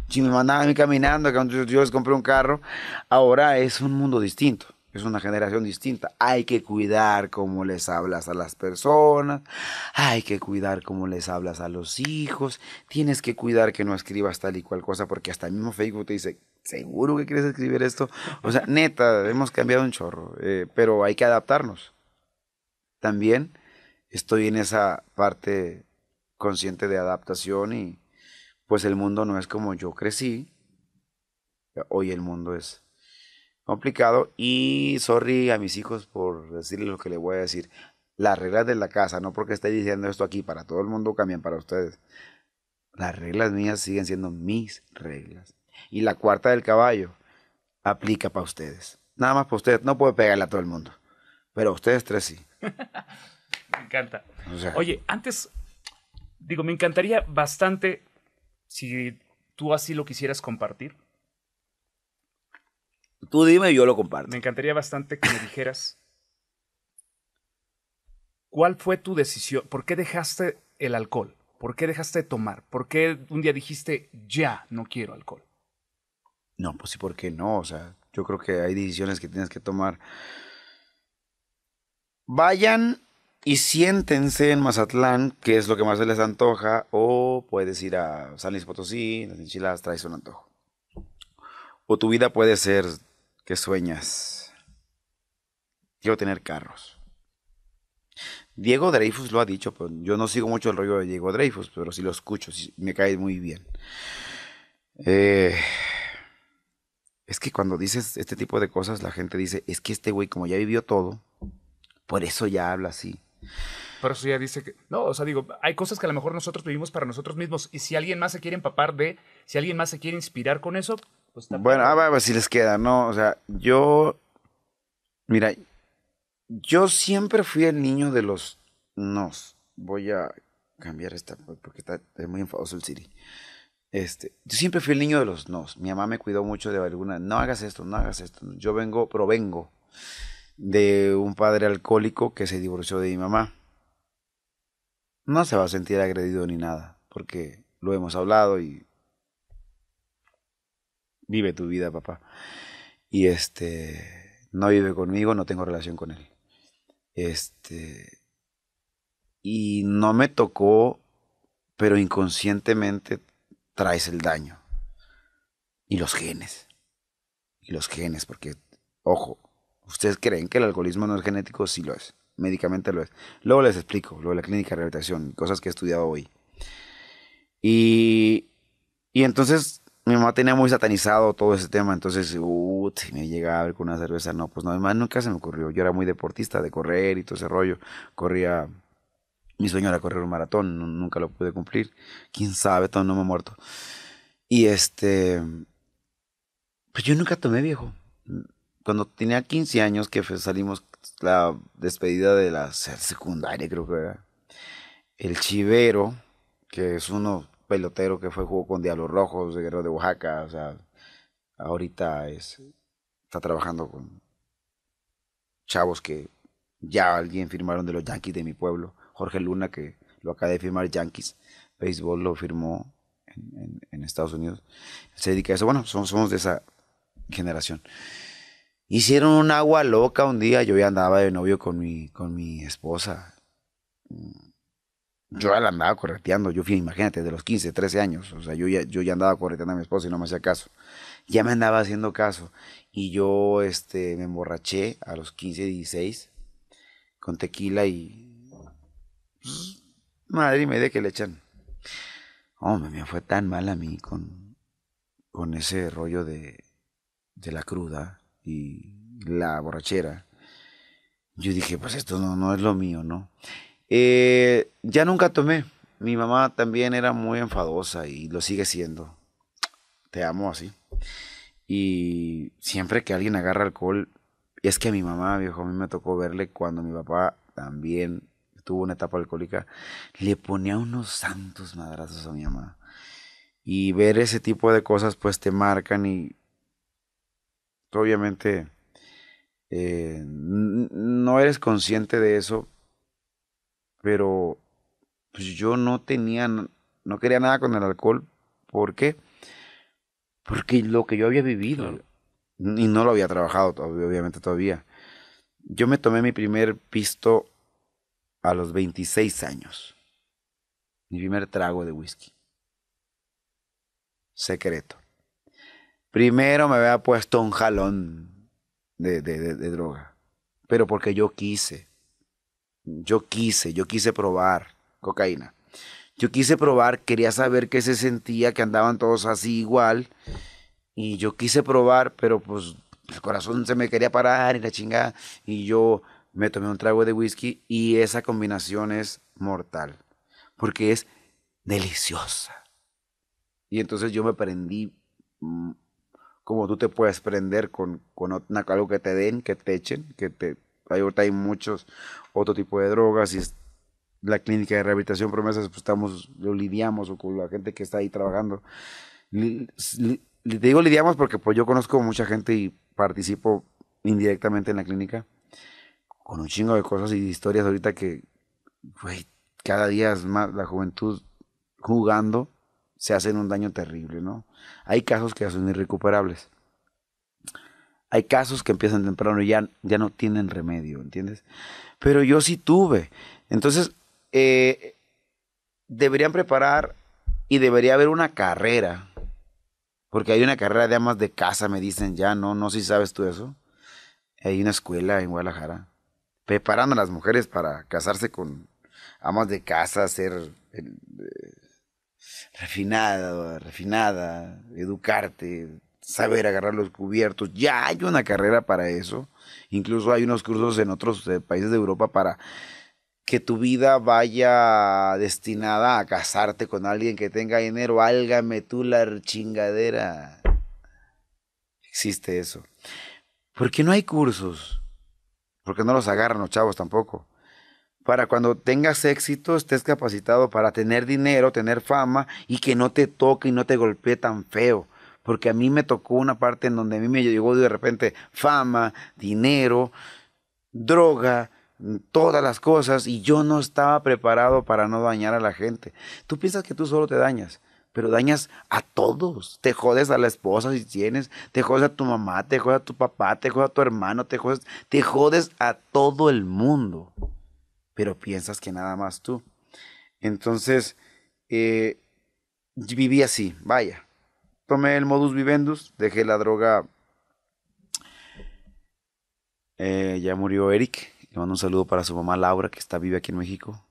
Si me mandaban a mí caminando, yo les compré un carro, ahora es un mundo distinto, es una generación distinta. Hay que cuidar cómo les hablas a las personas, hay que cuidar cómo les hablas a los hijos, tienes que cuidar que no escribas tal y cual cosa, porque hasta el mismo Facebook te dice, ¿seguro que quieres escribir esto? O sea, neta, hemos cambiado un chorro, eh, pero hay que adaptarnos. También estoy en esa parte consciente de adaptación y pues el mundo no es como yo crecí. Hoy el mundo es complicado y sorry a mis hijos por decirles lo que les voy a decir. Las reglas de la casa, no porque esté diciendo esto aquí para todo el mundo, cambian para ustedes. Las reglas mías siguen siendo mis reglas. Y la cuarta del caballo aplica para ustedes. Nada más para ustedes. No puedo pegarle a todo el mundo. Pero a ustedes tres sí. me encanta. Oye, antes, digo, me encantaría bastante si tú así lo quisieras compartir. Tú dime, y yo lo comparto. Me encantaría bastante que me dijeras cuál fue tu decisión, por qué dejaste el alcohol, por qué dejaste de tomar, por qué un día dijiste, ya no quiero alcohol. No, pues sí, ¿por qué no? O sea, yo creo que hay decisiones que tienes que tomar. Vayan y siéntense en Mazatlán, que es lo que más se les antoja, o puedes ir a San Luis Potosí, las enchiladas traes un antojo. O tu vida puede ser que sueñas. Quiero tener carros. Diego Dreyfus lo ha dicho, pues, yo no sigo mucho el rollo de Diego Dreyfus, pero si lo escucho, me cae muy bien. Eh, es que cuando dices este tipo de cosas, la gente dice, es que este güey como ya vivió todo, por eso ya habla así. Pero eso ya dice que. No, o sea, digo, hay cosas que a lo mejor nosotros vivimos para nosotros mismos. Y si alguien más se quiere empapar de, si alguien más se quiere inspirar con eso, pues también. Bueno, ah, a ver si les queda, ¿no? O sea, yo. Mira, yo siempre fui el niño de los nos. Voy a cambiar esta, porque está, muy enfadoso el Siri. Este, yo siempre fui el niño de los nos. Mi mamá me cuidó mucho de alguna, no hagas esto, no hagas esto. Yo vengo, provengo de un padre alcohólico que se divorció de mi mamá no se va a sentir agredido ni nada, porque lo hemos hablado y vive tu vida, papá. Y este no vive conmigo, no tengo relación con él. Este y no me tocó, pero inconscientemente traes el daño. Y los genes. Y los genes, porque ojo, ustedes creen que el alcoholismo no es genético, sí lo es médicamente lo es. Luego les explico lo de la clínica de rehabilitación, cosas que he estudiado hoy. Y, y entonces mi mamá tenía muy satanizado todo ese tema, entonces, me llegaba a ver con una cerveza, no, pues nada más... nunca se me ocurrió. Yo era muy deportista de correr y todo ese rollo. Corría, mi sueño era correr un maratón, nunca lo pude cumplir. Quién sabe, todo no me ha muerto. Y este, pues yo nunca tomé viejo. Cuando tenía 15 años que salimos la despedida de la secundaria, creo que era. El Chivero, que es uno pelotero que fue jugó con Diablos Rojos de Guerrero de Oaxaca, o ahorita está trabajando con chavos que ya alguien firmaron de los Yankees de mi pueblo, Jorge Luna que lo acaba de firmar Yankees, béisbol lo firmó en, Estados Unidos, se dedica a eso, bueno, somos, somos de esa generación. Hicieron un agua loca un día, yo ya andaba de novio con mi, con mi esposa. Mm, yo ya la andaba correteando, yo fui, imagínate, de los 15, 13 años, o sea, yo ya, yo ya andaba correteando a mi esposa y no me hacía caso. Ya me andaba haciendo caso y yo este, me emborraché a los 15, 16 con tequila y... Pues, madre mía, ¿de que le echan. Hombre, me fue tan mal a mí con, con ese rollo de la cruda la borrachera. Yo dije, pues esto no, no es lo mío, ¿no? Eh, ya nunca tomé. Mi mamá también era muy enfadosa y lo sigue siendo. Te amo así. Y siempre que alguien agarra alcohol, es que a mi mamá, viejo, a mí me tocó verle cuando mi papá también tuvo una etapa alcohólica, le ponía unos santos madrazos a mi mamá. Y ver ese tipo de cosas pues te marcan y obviamente eh, no eres consciente de eso, pero pues, yo no tenía, no quería nada con el alcohol. ¿Por qué? Porque lo que yo había vivido y no lo había trabajado, obviamente todavía. Yo me tomé mi primer pisto a los 26 años. Mi primer trago de whisky. Secreto. Primero me había puesto un jalón de, droga, pero porque yo quise. Yo quise, yo quise probar cocaína. Yo quise probar, quería saber qué se sentía, que andaban todos así igual. Y yo quise probar, pero pues el corazón se me quería parar y la chingada. Y yo me tomé un trago de whisky y esa combinación es mortal, porque es deliciosa. Y entonces yo me prendí mm, cómo tú te puedes prender con, con una, algo que te den, que te echen, que te... ahorita hay muchos otro tipo de drogas y la clínica de rehabilitación promesas, pues estamos, lo lidiamos o con la gente que está ahí trabajando. te digo lidiamos porque pues yo conozco mucha gente y participo indirectamente en la clínica con un chingo de cosas y historias ahorita que, güey, cada día es más la juventud jugando se hacen un daño terrible, ¿no? Hay casos que son irrecuperables. Hay casos que empiezan temprano y ya, ya no tienen remedio, ¿entiendes? Pero yo sí tuve. Entonces, eh, deberían preparar y debería haber una carrera. Porque hay una carrera de amas de casa, me dicen ya, no, no sé si sabes tú eso. Hay una escuela en Guadalajara preparando a las mujeres para casarse con amas de casa, ser eh, refinada, refinada, educarte, saber agarrar los cubiertos. Ya hay una carrera para eso. Incluso hay unos cursos en otros eh, países de Europa para que tu vida vaya destinada a casarte con alguien que tenga dinero. Álgame tú la chingadera. Existe eso. ¿Por qué no hay cursos? Porque no los agarran los chavos tampoco para cuando tengas éxito estés capacitado para tener dinero, tener fama y que no te toque y no te golpee tan feo. Porque a mí me tocó una parte en donde a mí me llegó de repente fama, dinero, droga, mm, todas las cosas y yo no estaba preparado para no dañar a la gente. Tú piensas que tú solo te dañas, pero dañas a todos. Te jodes a la esposa si tienes, te jodes a tu mamá, te jodes a tu papá, te jodes a tu hermano, te jodes, te jodes a todo el mundo pero piensas que nada más tú. Entonces, eh, viví así, vaya. Tomé el modus vivendus, dejé la droga. Eh, ya murió Eric. Le mando un saludo para su mamá Laura, que está viva aquí en México.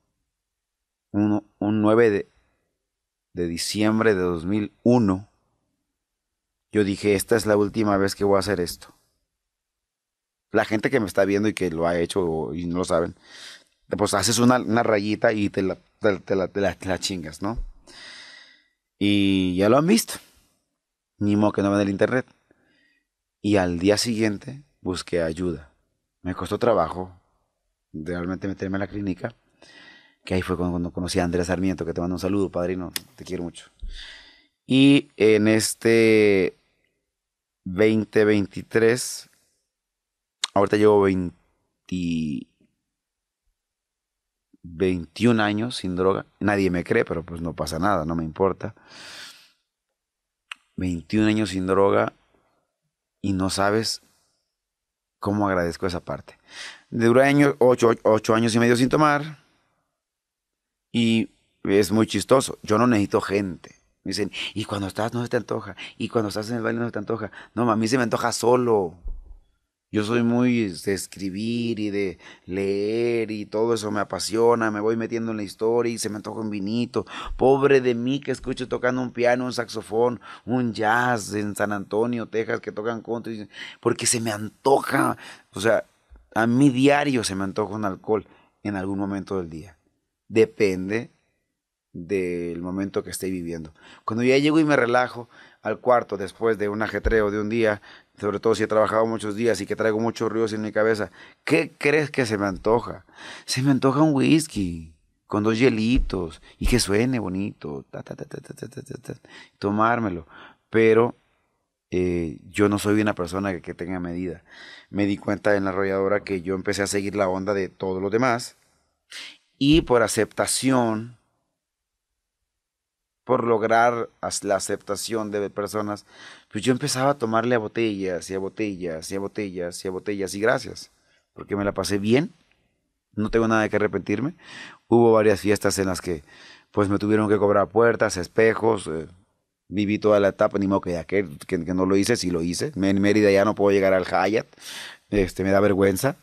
Un, 9 de, de diciembre de 2001, yo dije, esta es la última vez que voy a hacer esto. La gente que me está viendo y que lo ha hecho y no lo saben, pues haces una, rayita y te la, la, chingas, ¿no? Y ya lo han visto. Ni modo que no ven el internet. Y al día siguiente busqué ayuda. Me costó trabajo realmente meterme en la clínica. Que ahí fue cuando conocí a Andrés Sarmiento, que te mando un saludo, padrino. Te quiero mucho. Y en este 2023, ahorita llevo 20, 21 años sin droga. Nadie me cree, pero pues no pasa nada, no me importa. 21 años sin droga y no sabes cómo agradezco esa parte. Duré años, 8, 8 años y medio sin tomar y es muy chistoso. Yo no necesito gente. Me dicen, y cuando estás no se te antoja, y cuando estás en el baile no se te antoja. No, a mí se me antoja solo. Yo soy muy de este, escribir y de leer y todo eso me apasiona, me voy metiendo en la historia y se me antoja un vinito. Pobre de mí que escucho tocando un piano, un saxofón, un jazz en San Antonio, Texas, que tocan country, porque se me antoja, o sea, a mi diario se me antoja un alcohol en algún momento del día. Depende del momento que esté viviendo. Cuando ya llego y me relajo, al cuarto después de un ajetreo de un día, sobre todo si he trabajado muchos días y que traigo muchos ruidos en mi cabeza, ¿qué crees que se me antoja? Se me antoja un whisky con dos hielitos y que suene bonito, ta, tomármelo. Pero eh, yo no soy una persona que, que, tenga medida. Me di cuenta en la arrolladora que yo empecé a seguir la onda de todos los demás y por aceptación por lograr la aceptación de personas, pues yo empezaba a tomarle a botellas y a botellas y a botellas y a botellas y gracias, porque me la pasé bien, no tengo nada que arrepentirme. Hubo varias fiestas en las que pues me tuvieron que cobrar puertas, espejos, eh, viví toda la etapa, ni modo que ya que, no lo hice, sí lo hice. En Mérida ya no puedo llegar al Hyatt, este, me da vergüenza.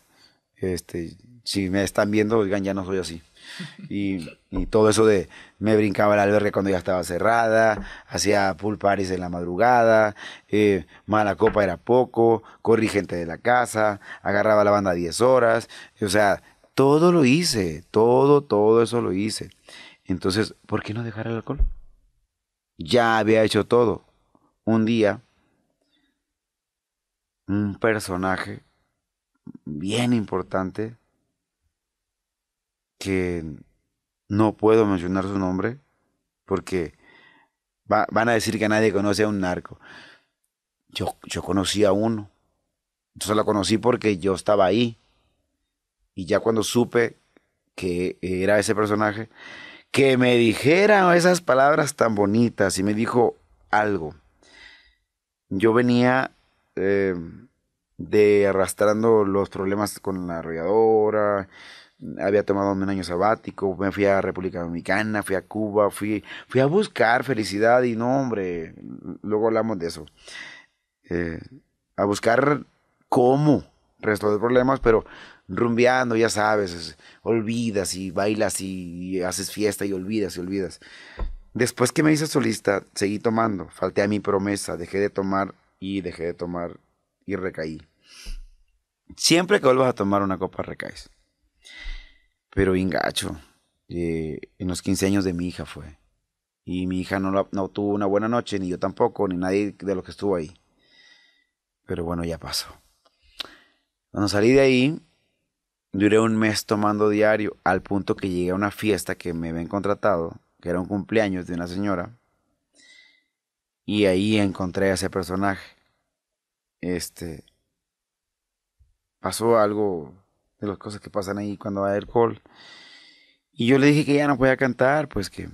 Este, si me están viendo, digan, ya no soy así. Y, todo eso de me brincaba la albergue cuando ya estaba cerrada, hacía pool parties en la madrugada, eh, mala copa era poco, corrí gente de la casa, agarraba la banda 10 horas, o sea, todo lo hice, todo, todo eso lo hice. Entonces, ¿por qué no dejar el alcohol? Ya había hecho todo. Un día, un personaje bien importante que no puedo mencionar su nombre porque van a decir que nadie conoce a un narco. Yo, yo conocí a uno. Entonces lo conocí porque yo estaba ahí. Y ya cuando supe que era ese personaje, que me dijera esas palabras tan bonitas y me dijo algo. Yo venía eh, de arrastrando los problemas con la arrolladora, había tomado un año sabático, me fui a República Dominicana, fui a Cuba, fui, fui a buscar felicidad y no, hombre, luego hablamos de eso. Eh, a buscar cómo resolver problemas, pero rumbeando, ya sabes, olvidas y bailas y, y haces fiesta y olvidas y olvidas. Después que me hice solista, seguí tomando, falté a mi promesa, dejé de tomar y dejé de tomar y recaí. Siempre que vuelvas a tomar una copa recaes pero ingacho. Eh, en los 15 años de mi hija fue. Y mi hija no, no tuvo una buena noche, ni yo tampoco, ni nadie de los que estuvo ahí. Pero bueno, ya pasó. Cuando salí de ahí, duré un mes tomando diario, al punto que llegué a una fiesta que me habían contratado, que era un cumpleaños de una señora. Y ahí encontré a ese personaje. Este. Pasó algo de las cosas que pasan ahí cuando va haber alcohol. Y yo le dije que ya no podía cantar, pues que...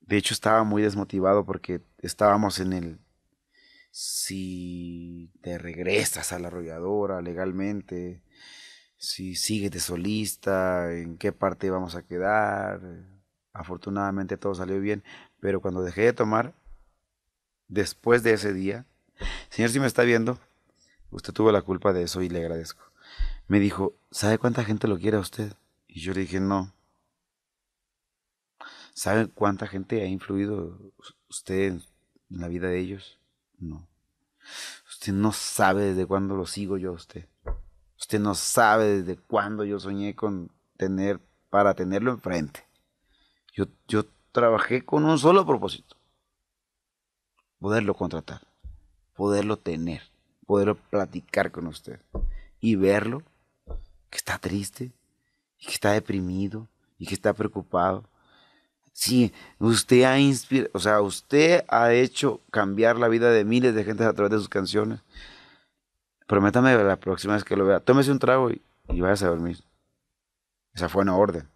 De hecho estaba muy desmotivado porque estábamos en el... Si te regresas a la arrolladora legalmente, si sigues de solista, en qué parte vamos a quedar. Afortunadamente todo salió bien, pero cuando dejé de tomar, después de ese día, señor si me está viendo, Usted tuvo la culpa de eso y le agradezco. Me dijo, ¿sabe cuánta gente lo quiere a usted? Y yo le dije, no. ¿Sabe cuánta gente ha influido usted en la vida de ellos? No. Usted no sabe desde cuándo lo sigo yo a usted. Usted no sabe desde cuándo yo soñé con tener, para tenerlo enfrente. Yo, yo trabajé con un solo propósito. Poderlo contratar. Poderlo tener poder platicar con usted y verlo que está triste y que está deprimido y que está preocupado. si usted ha inspirado, o sea, usted ha hecho cambiar la vida de miles de gente a través de sus canciones. Prométame la próxima vez que lo vea, tómese un trago y, váyase a dormir. Esa fue una orden.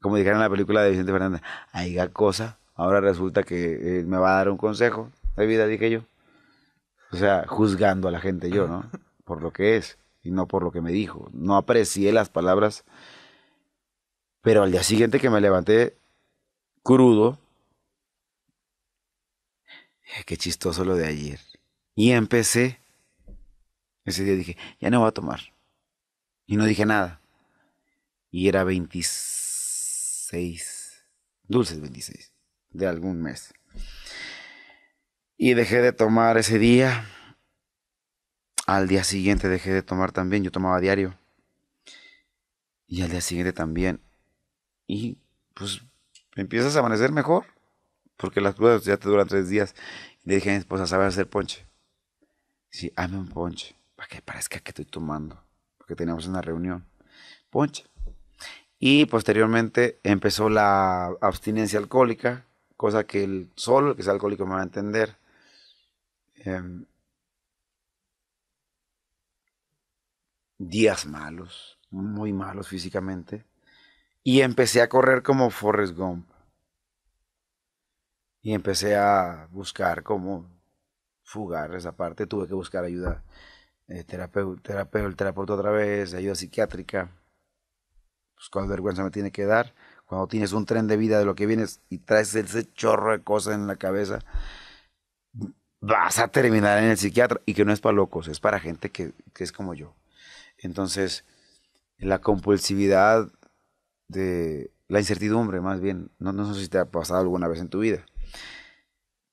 como dijeron en la película de Vicente Fernández, hay cosa ahora resulta que eh, me va a dar un consejo de vida, dije yo. O sea, juzgando a la gente yo, ¿no? Por lo que es y no por lo que me dijo. No aprecié las palabras. Pero al día siguiente que me levanté crudo, qué chistoso lo de ayer. Y empecé. Ese día dije, ya no voy a tomar. Y no dije nada. Y era 26. Dulces 26 de algún mes. Y dejé de tomar ese día. Al día siguiente dejé de tomar también. Yo tomaba diario. Y al día siguiente también. Y pues empiezas a amanecer mejor. Porque las pruebas ya te duran tres días. Y le dije a saber esposa, ¿sabes hacer ponche? Sí, hazme un ponche. Para que parezca que estoy tomando. Porque teníamos una reunión. Ponche. Y posteriormente empezó la abstinencia alcohólica cosa que el, sol, que es alcohólico me va a entender. Em, días malos, muy malos físicamente, y empecé a correr como Forrest Gump. Y empecé a buscar cómo fugar esa parte. Tuve que buscar ayuda terapeuta, eh, terapeuta, terapeuta otra vez, ayuda psiquiátrica. Pues cuál vergüenza me tiene que dar cuando tienes un tren de vida de lo que vienes y traes ese chorro de cosas en la cabeza, vas a terminar en el psiquiatra. Y que no es para locos, es para gente que, es como yo. Entonces, la compulsividad de la incertidumbre, más bien, no, no sé si te ha pasado alguna vez en tu vida,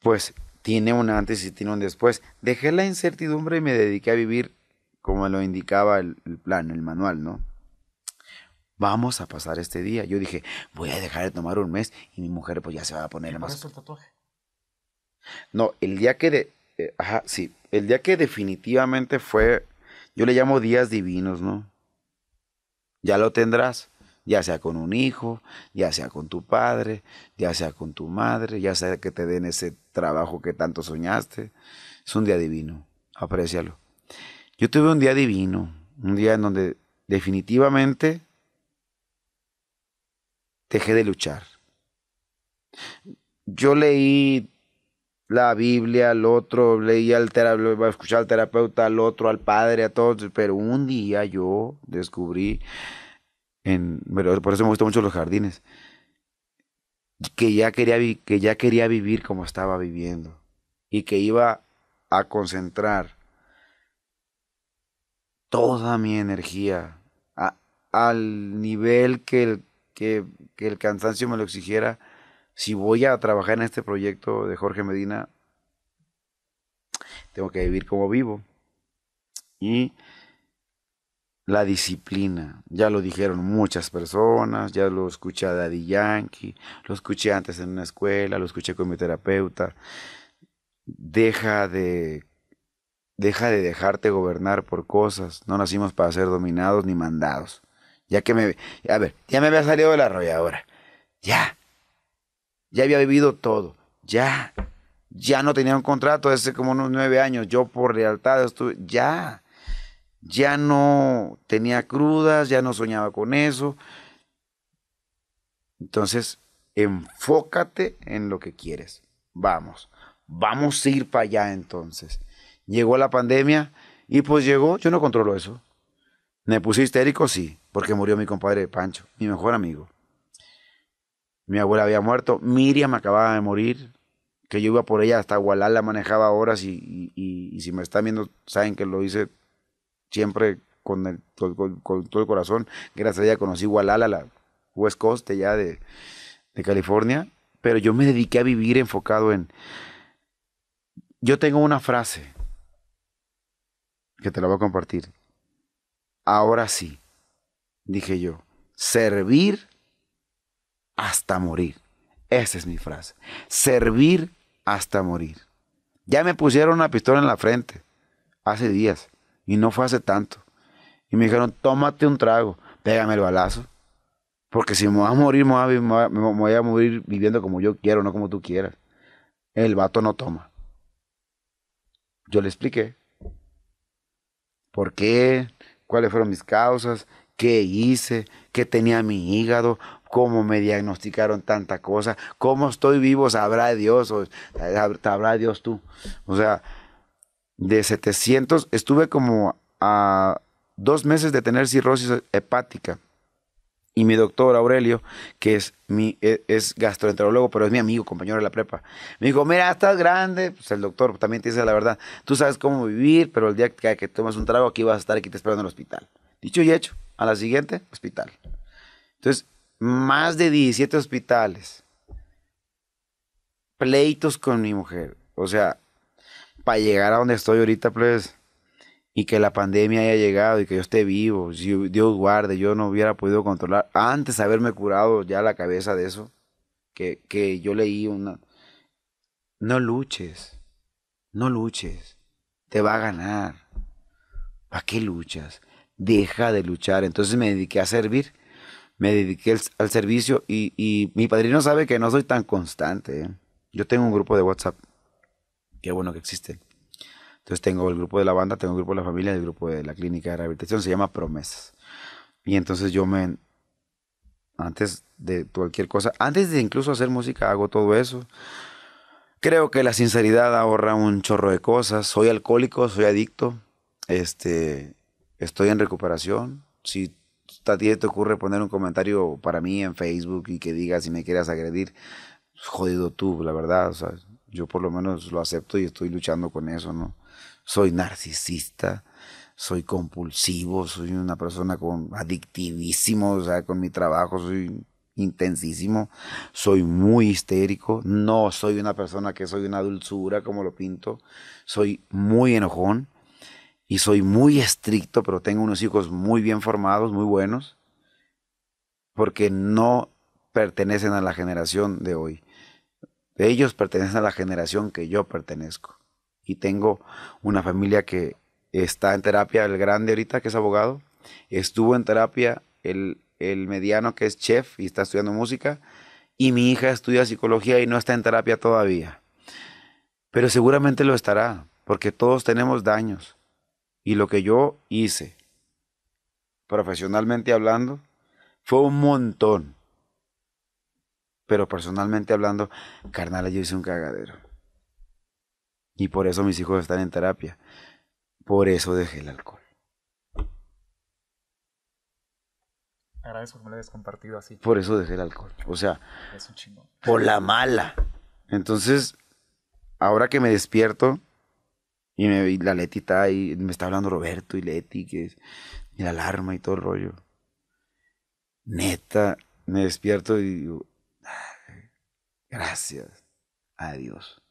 pues tiene un antes y tiene un después. Dejé la incertidumbre y me dediqué a vivir como lo indicaba el plan, el manual, ¿no? vamos a pasar este día. Yo dije, voy a dejar de tomar un mes y mi mujer pues ya se va a poner más. el tatuaje? No, el día que de, eh, ajá, sí, el día que definitivamente fue, yo le llamo días divinos, ¿no? Ya lo tendrás, ya sea con un hijo, ya sea con tu padre, ya sea con tu madre, ya sea que te den ese trabajo que tanto soñaste. Es un día divino, aprécialo. Yo tuve un día divino, un día en donde definitivamente dejé de luchar. Yo leí la Biblia, al otro, leí al terapeuta, escuchar al terapeuta, al otro, al padre, a todos, pero un día yo descubrí, en, por eso me gustan mucho los jardines, que ya, quería, que ya quería vivir como estaba viviendo y que iba a concentrar toda mi energía al nivel que el que, el cansancio me lo exigiera. Si voy a trabajar en este proyecto de Jorge Medina, tengo que vivir como vivo. Y la disciplina. Ya lo dijeron muchas personas, ya lo escuché a Daddy Yankee, lo escuché antes en una escuela, lo escuché con mi terapeuta. Deja de deja de dejarte gobernar por cosas. No nacimos para ser dominados ni mandados. Ya que me... A ver, ya me había salido de la arrolladora. Ya. Ya había vivido todo. Ya. Ya no tenía un contrato hace como unos nueve años. Yo por lealtad estuve... Ya. Ya no tenía crudas, ya no soñaba con eso. Entonces, enfócate en lo que quieres. Vamos. Vamos a ir para allá entonces. Llegó la pandemia y pues llegó, yo no controlo eso. ¿Me puse histérico? Sí porque murió mi compadre Pancho, mi mejor amigo. Mi abuela había muerto, Miriam acababa de morir, que yo iba por ella hasta Guadalajara, manejaba horas y, si me están viendo saben que lo hice siempre con, con, todo el corazón. Gracias a ella conocí Gualala, la West Coast ya de California, pero yo me dediqué a vivir enfocado en... Yo tengo una frase que te la voy a compartir. Ahora sí dije yo, servir hasta morir. Esa es mi frase. Servir hasta morir. Ya me pusieron una pistola en la frente hace días y no fue hace tanto. Y me dijeron, tómate un trago, pégame el balazo. Porque si me voy a morir, me voy a morir viviendo como yo quiero, no como tú quieras. El vato no toma. Yo le expliqué por qué, cuáles fueron mis causas qué hice, qué tenía mi hígado, cómo me diagnosticaron tanta cosa, cómo estoy vivo, sabrá Dios, o sabrá Dios tú. O sea, de 700, estuve como a dos meses de tener cirrosis hepática. Y mi doctor Aurelio, que es, mi, e, es gastroenterólogo, pero es mi amigo, compañero de la prepa, me dijo, mira, estás grande, pues el doctor también te dice la verdad, tú sabes cómo vivir, pero el día que, tomas un trago aquí vas a estar aquí te esperando en el hospital. Dicho y hecho, a la siguiente, hospital. Entonces, más de 17 hospitales, pleitos con mi mujer. O sea, para llegar a donde estoy ahorita, pues, y que la pandemia haya llegado y que yo esté vivo, si Dios guarde, yo no hubiera podido controlar, antes de haberme curado ya la cabeza de eso, que, que yo leí una... No luches, no luches, te va a ganar. ¿Para qué luchas? deja de luchar. Entonces me dediqué a servir, me dediqué al servicio y, mi padrino sabe que no soy tan constante. ¿eh? Yo tengo un grupo de WhatsApp, qué bueno que existe. Entonces tengo el grupo de la banda, tengo el grupo de la familia, el grupo de la clínica de rehabilitación, se llama Promesas. Y entonces yo me, antes de cualquier cosa, antes de incluso hacer música, hago todo eso. Creo que la sinceridad ahorra un chorro de cosas. Soy alcohólico, soy adicto. Este, estoy en recuperación. Si a ti te ocurre poner un comentario para mí en Facebook y que digas si me quieras agredir, jodido tú, la verdad. yo por lo menos lo acepto y estoy luchando con eso, ¿no? Soy narcisista, soy compulsivo, soy una persona con adictivísimo, o sea, con mi trabajo soy intensísimo, soy muy histérico, no soy una persona que soy una dulzura como lo pinto, soy muy enojón y soy muy estricto, pero tengo unos hijos muy bien formados, muy buenos, porque no pertenecen a la generación de hoy. Ellos pertenecen a la generación que yo pertenezco. Y tengo una familia que está en terapia, el grande ahorita, que es abogado, estuvo en terapia el, el mediano, que es chef y está estudiando música, y mi hija estudia psicología y no está en terapia todavía. Pero seguramente lo estará, porque todos tenemos daños y lo que yo hice, profesionalmente hablando, fue un montón. Pero personalmente hablando, carnal, yo hice un cagadero. Y por eso mis hijos están en terapia. Por eso dejé el alcohol. Agradezco que me lo hayas compartido así. Por eso dejé el alcohol. O sea, por la mala. Entonces, ahora que me despierto, y, me, y la Leti está ahí, me está hablando Roberto y Leti, que es, y la alarma y todo el rollo. Neta, me despierto y digo, ah, gracias a Dios.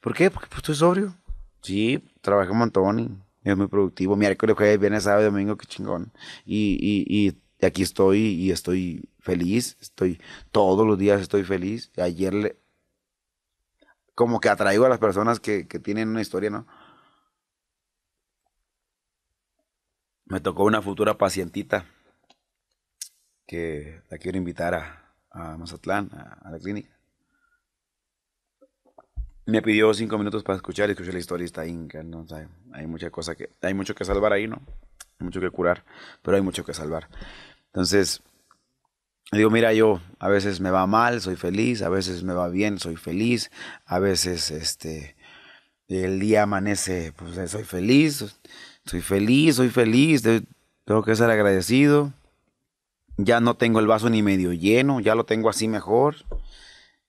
¿Por qué? Porque pues, estoy sobrio. Sí, trabajo un montón y es muy productivo. Miércoles, jueves, viernes, sábado, domingo, qué chingón. Y, aquí estoy y estoy feliz. Estoy, todos los días estoy feliz. Ayer le, como que atraigo a las personas que, tienen una historia, ¿no? Me tocó una futura pacientita que la quiero invitar a, a Mazatlán, a, la clínica. Me pidió cinco minutos para escuchar y escuché la historia está inca, ¿no? hay mucha cosa que, hay mucho que salvar ahí, ¿no? Hay mucho que curar, pero hay mucho que salvar. Entonces, Digo, mira, yo a veces me va mal, soy feliz, a veces me va bien, soy feliz, a veces este, el día amanece, pues eh, soy feliz, soy feliz, soy feliz, tengo que ser agradecido. Ya no tengo el vaso ni medio lleno, ya lo tengo así mejor.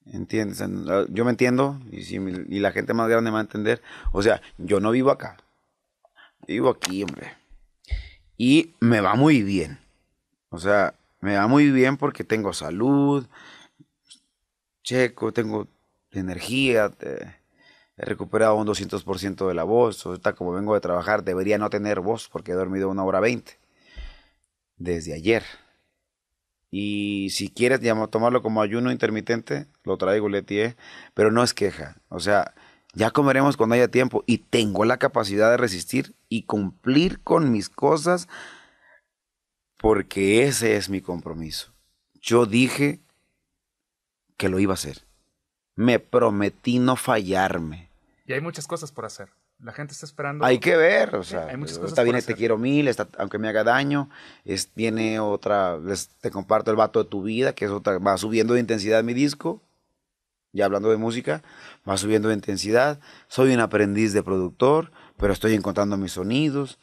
¿Entiendes? Ah, yo me entiendo y, y la gente más grande me va a entender. O sea, yo no vivo acá, vivo aquí, hombre. Y me va muy bien. O sea, me va muy bien porque tengo salud, checo, tengo energía, he recuperado un 200% de la voz, ahorita como vengo de trabajar debería no tener voz porque he dormido una hora 20 desde ayer. Y si quieres tomarlo como ayuno intermitente, lo traigo, Letié, pero no es queja. O sea, ya comeremos cuando haya tiempo y tengo la capacidad de resistir y cumplir con mis cosas porque ese es mi compromiso. Yo dije que lo iba a hacer. Me prometí no fallarme. Y hay muchas cosas por hacer. La gente está esperando. Hay que ver, o hay muchas cosas está bien Te Quiero Mil, aunque me haga daño, es, viene otra, te comparto el vato de tu vida, que es otra, va subiendo de intensidad mi disco, ya hablando de música, va subiendo de intensidad, soy un aprendiz de productor, pero estoy encontrando mis sonidos,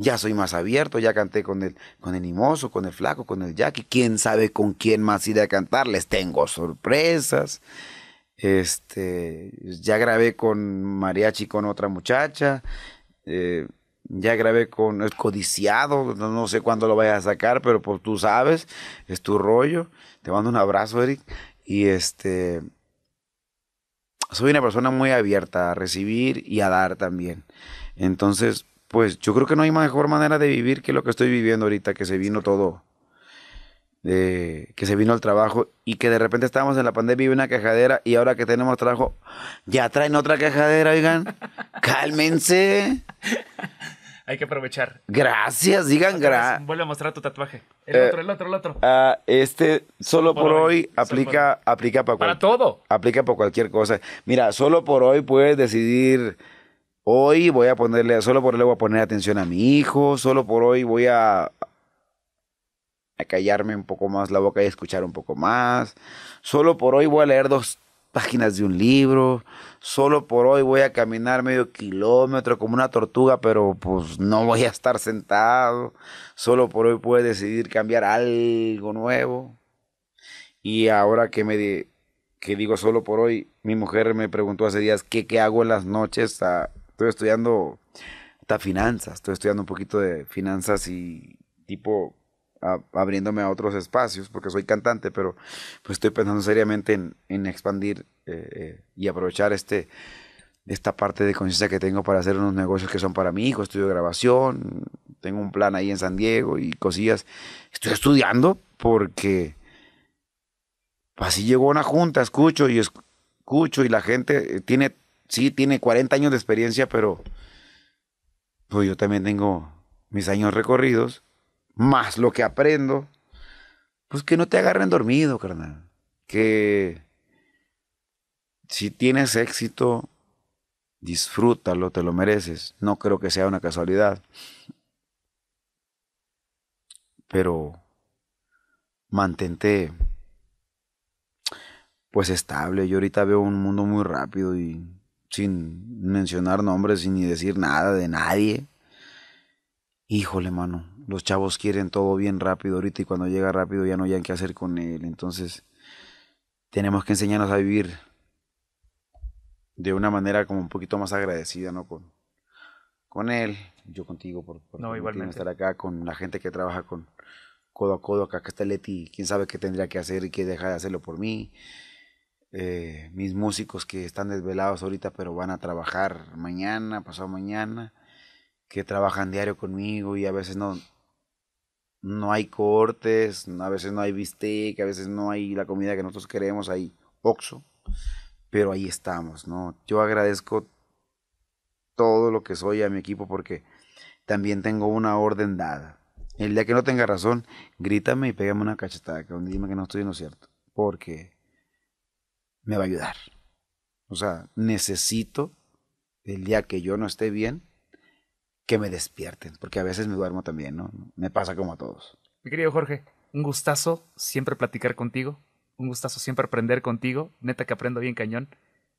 ya soy más abierto, ya canté con el, con el Mimoso, con el Flaco, con el Jackie. ¿Quién sabe con quién más iré a cantar? Les tengo sorpresas. Este, ya grabé con Mariachi, con otra muchacha. Eh, ya grabé con el codiciado, no, sé cuándo lo vayas a sacar, pero pues tú sabes, es tu rollo. Te mando un abrazo, Eric. Y este soy una persona muy abierta a recibir y a dar también. Entonces, pues yo creo que no hay mejor manera de vivir que lo que estoy viviendo ahorita, que se vino todo, de, que se vino al trabajo y que de repente estábamos en la pandemia y una cajadera y ahora que tenemos trabajo, ya traen otra quejadera, oigan, cálmense. Hay que aprovechar. Gracias, digan gracias. Vuelve a mostrar tu tatuaje. El eh, otro, el otro, el otro. Ah, este, solo por, hoy, aplica, aplica para, todo. Aplica para cualquier cosa. Mira, solo por hoy puedes decidir hoy voy a ponerle, solo por hoy voy a poner atención a mi hijo, solo por hoy voy a, a callarme un poco más la boca y escuchar un poco más, solo por hoy voy a leer dos páginas de un libro, solo por hoy voy a caminar medio kilómetro como una tortuga, pero pues no voy a estar sentado, solo por hoy puedo decidir cambiar algo nuevo. Y ahora que me que digo solo por hoy, mi mujer me preguntó hace días qué, qué hago en las noches a, ah, Estoy estudiando hasta finanzas, estoy estudiando un poquito de finanzas y tipo abriéndome a otros espacios, porque soy cantante, pero pues, estoy pensando seriamente en, expandir eh, eh, y aprovechar este, esta parte de conciencia que tengo para hacer unos negocios que son para mí, hijo, estudio grabación, tengo un plan ahí en San Diego y cosillas. Estoy estudiando porque así llegó una junta, escucho y escucho y la gente eh, tiene sí, tiene 40 años de experiencia, pero pues, yo también tengo mis años recorridos, más lo que aprendo. Pues que no te agarren dormido, carnal. Que si tienes éxito, disfrútalo, te lo mereces. No creo que sea una casualidad. Pero mantente pues estable. Yo ahorita veo un mundo muy rápido y sin mencionar nombres sin ni decir nada de nadie. Híjole, mano, los chavos quieren todo bien rápido ahorita y cuando llega rápido ya no hayan qué hacer con él. Entonces, tenemos que enseñarnos a vivir de una manera como un poquito más agradecida, ¿no? Con, él, yo contigo, por, por estar acá, con la gente que trabaja con codo a codo, acá, acá está Leti, quién sabe qué tendría que hacer y qué deja de hacerlo por mí. Eh, mis músicos que están desvelados ahorita, pero van a trabajar mañana, pasado mañana, que trabajan diario conmigo y a veces no, no hay cortes, a veces no hay bistec, a veces no hay la comida que nosotros queremos, hay oxo, pero ahí estamos, ¿no? Yo agradezco todo lo que soy a mi equipo porque también tengo una orden dada. El día que no tenga razón, grítame y pégame una cachetada, que dime que no estoy en lo cierto, porque me va a ayudar. O sea, necesito el día que yo no esté bien, que me despierten, porque a veces me duermo también, ¿no? Me pasa como a todos. Mi querido Jorge, un gustazo siempre platicar contigo, un gustazo siempre aprender contigo, neta que aprendo bien cañón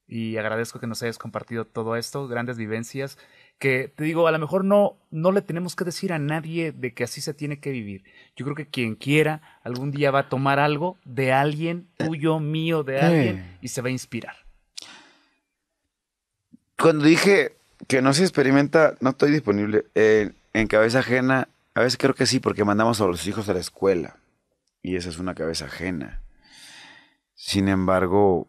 y agradezco que nos hayas compartido todo esto, grandes vivencias que te digo, a lo mejor no, no le tenemos que decir a nadie de que así se tiene que vivir. Yo creo que quien quiera algún día va a tomar algo de alguien, eh, tuyo, mío, de alguien, y se va a inspirar. Cuando dije que no se experimenta, no estoy disponible. Eh, en cabeza ajena, a veces creo que sí, porque mandamos a los hijos a la escuela. Y esa es una cabeza ajena. Sin embargo,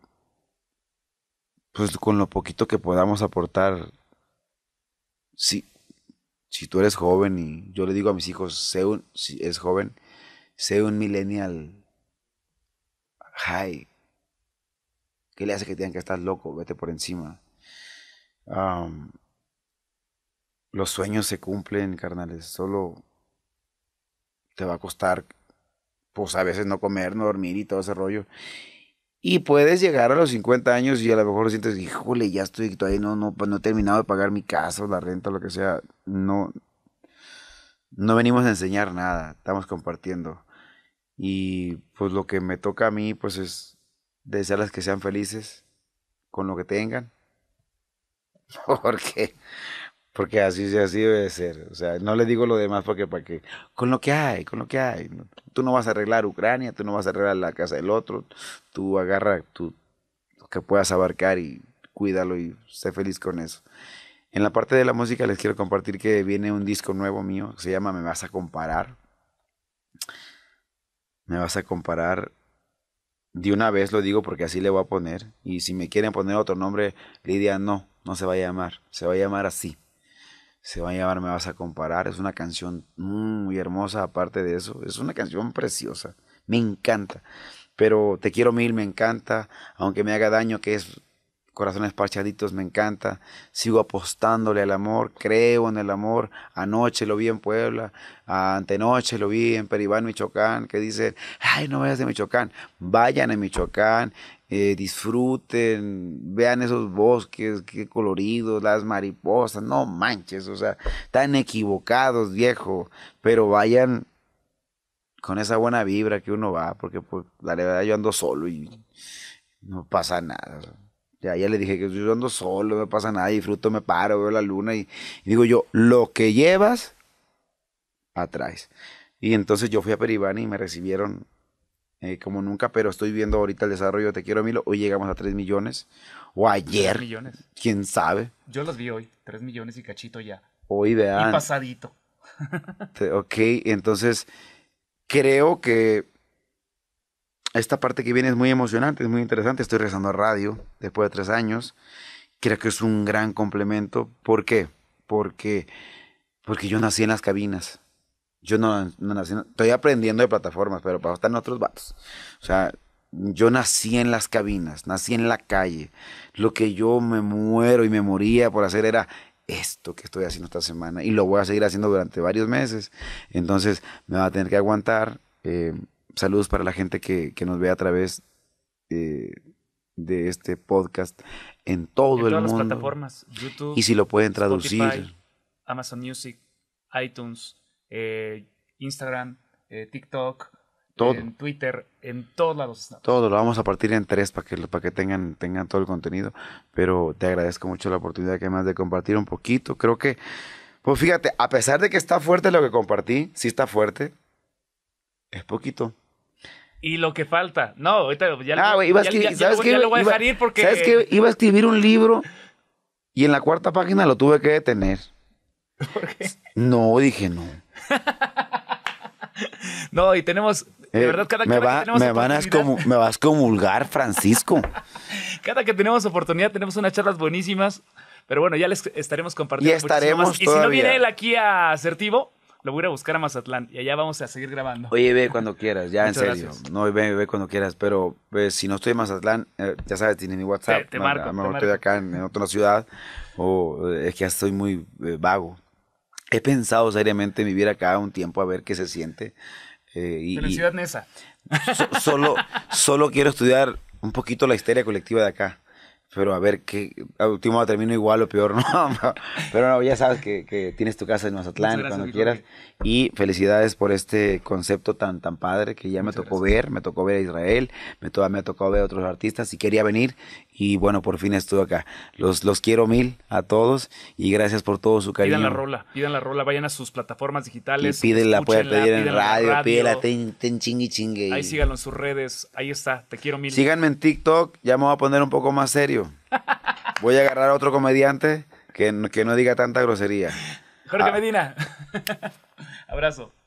pues con lo poquito que podamos aportar si, si tú eres joven y yo le digo a mis hijos, sé un, si es joven, sé un millennial high. ¿Qué le hace que tengan que estar loco? Vete por encima. los sueños se cumplen, carnales. Solo te va a costar, pues a veces no comer, no dormir y todo ese rollo. Y puedes llegar a los 50 años y a lo mejor sientes, híjole, ya estoy todavía no, no, pues, no he terminado de pagar mi casa, la renta, lo que sea. No, no venimos a enseñar nada, estamos compartiendo. Y pues lo que me toca a mí, pues es desearles que sean felices con lo que tengan. Porque porque así, así debe ser. O sea, no le digo lo demás porque, que. con lo que hay, con lo que hay. Tú no vas a arreglar Ucrania, tú no vas a arreglar la casa del otro. Tú agarra tú, lo que puedas abarcar y cuídalo y sé feliz con eso. En la parte de la música les quiero compartir que viene un disco nuevo mío, se llama Me vas a comparar. Me vas a comparar. De una vez lo digo porque así le voy a poner. Y si me quieren poner otro nombre, Lidia, no, no se va a llamar. Se va a llamar así se va a llamar Me vas a comparar. Es una canción muy hermosa, aparte de eso. Es una canción preciosa. Me encanta. Pero Te quiero mil, me encanta. Aunque me haga daño, que es Corazones Parchaditos, me encanta. Sigo apostándole al amor, creo en el amor. Anoche lo vi en Puebla, antenoche lo vi en Peribán, Michoacán, que dice, ay, no vayas de Michoacán, vayan a Michoacán, eh, disfruten, vean esos bosques, qué coloridos, las mariposas, no manches, o sea, tan equivocados, viejo, pero vayan con esa buena vibra que uno va, porque pues, la verdad yo ando solo y no pasa nada. Ya, ya le dije que yo ando solo, no pasa nada, disfruto, me paro, veo la luna y, y digo yo, lo que llevas, atrás. Y entonces yo fui a Peribán y me recibieron eh, como nunca, pero estoy viendo ahorita el desarrollo de Te Quiero Milo. Hoy llegamos a 3 millones. O ayer. 3 millones. ¿Quién sabe? Yo los vi hoy. 3 millones y cachito ya. Hoy vean. Y pasadito. ok, entonces creo que esta parte que viene es muy emocionante, es muy interesante. Estoy rezando a radio después de tres años. Creo que es un gran complemento. ¿Por qué? Porque, porque yo nací en las cabinas. Yo no, nací, estoy aprendiendo de plataformas, pero para estar en otros vatos. O sea, yo nací en las cabinas, nací en la calle. Lo que yo me muero y me moría por hacer era esto que estoy haciendo esta semana y lo voy a seguir haciendo durante varios meses. Entonces me va a tener que aguantar. Eh, saludos para la gente que, nos ve a través eh, de este podcast en todo en todas Las plataformas, YouTube, y si lo pueden traducir. Amazon Music, iTunes. Eh, Instagram, eh, TikTok, todo. en Twitter, en todos lados. Todo, lo vamos a partir en tres para que, para que tengan, tengan todo el contenido. Pero te agradezco mucho la oportunidad que me has de compartir un poquito. Creo que, pues fíjate, a pesar de que está fuerte lo que compartí, si está fuerte, es poquito. Y lo que falta. No, ahorita ya, ah, lo, voy a dejar ir ¿Sabes qué? Iba a escribir un libro y en la cuarta página lo tuve que detener. No, dije no. no, y tenemos, de eh, verdad, cada, que tenemos me van me vas a comulgar, Francisco. cada que tenemos oportunidad, tenemos unas charlas buenísimas. Pero bueno, ya les estaremos compartiendo. Y estaremos si no viene él aquí a lo voy a buscar a Mazatlán y allá vamos a seguir grabando. Oye, ve cuando quieras, ya en serio. No, ve, ve cuando quieras, pero si no estoy en Mazatlán, eh, ya sabes, tiene mi WhatsApp. Te, marco. A lo mejor estoy acá en, otra ciudad o eh, es que ya estoy muy vago he pensado seriamente vivir acá un tiempo a ver qué se siente. Eh, y, en Ciudad Nesa. solo, solo quiero estudiar un poquito la histeria colectiva de acá. Pero a ver qué. último termino igual o peor, ¿no? Pero no, ya sabes que, que tienes tu casa en Mazatlán cuando quieras. Y felicidades por este concepto tan, tan padre que ya me tocó ver. Me tocó ver a Israel, me, to me ha tocado ver a otros artistas y quería venir y bueno, por fin estuve acá. Los, los quiero mil a todos y gracias por todo su cariño. Pidan la rola, la rola, vayan a sus plataformas digitales. pídenla, pueden pedir en radio, radio, ten, ten chingue chingue. Ahí síganlo en sus redes, ahí está, te quiero mil. Síganme en TikTok, ya me voy a poner un poco más serio. Voy a agarrar a otro comediante que, no diga tanta grosería. Jorge ah. Medina. Abrazo.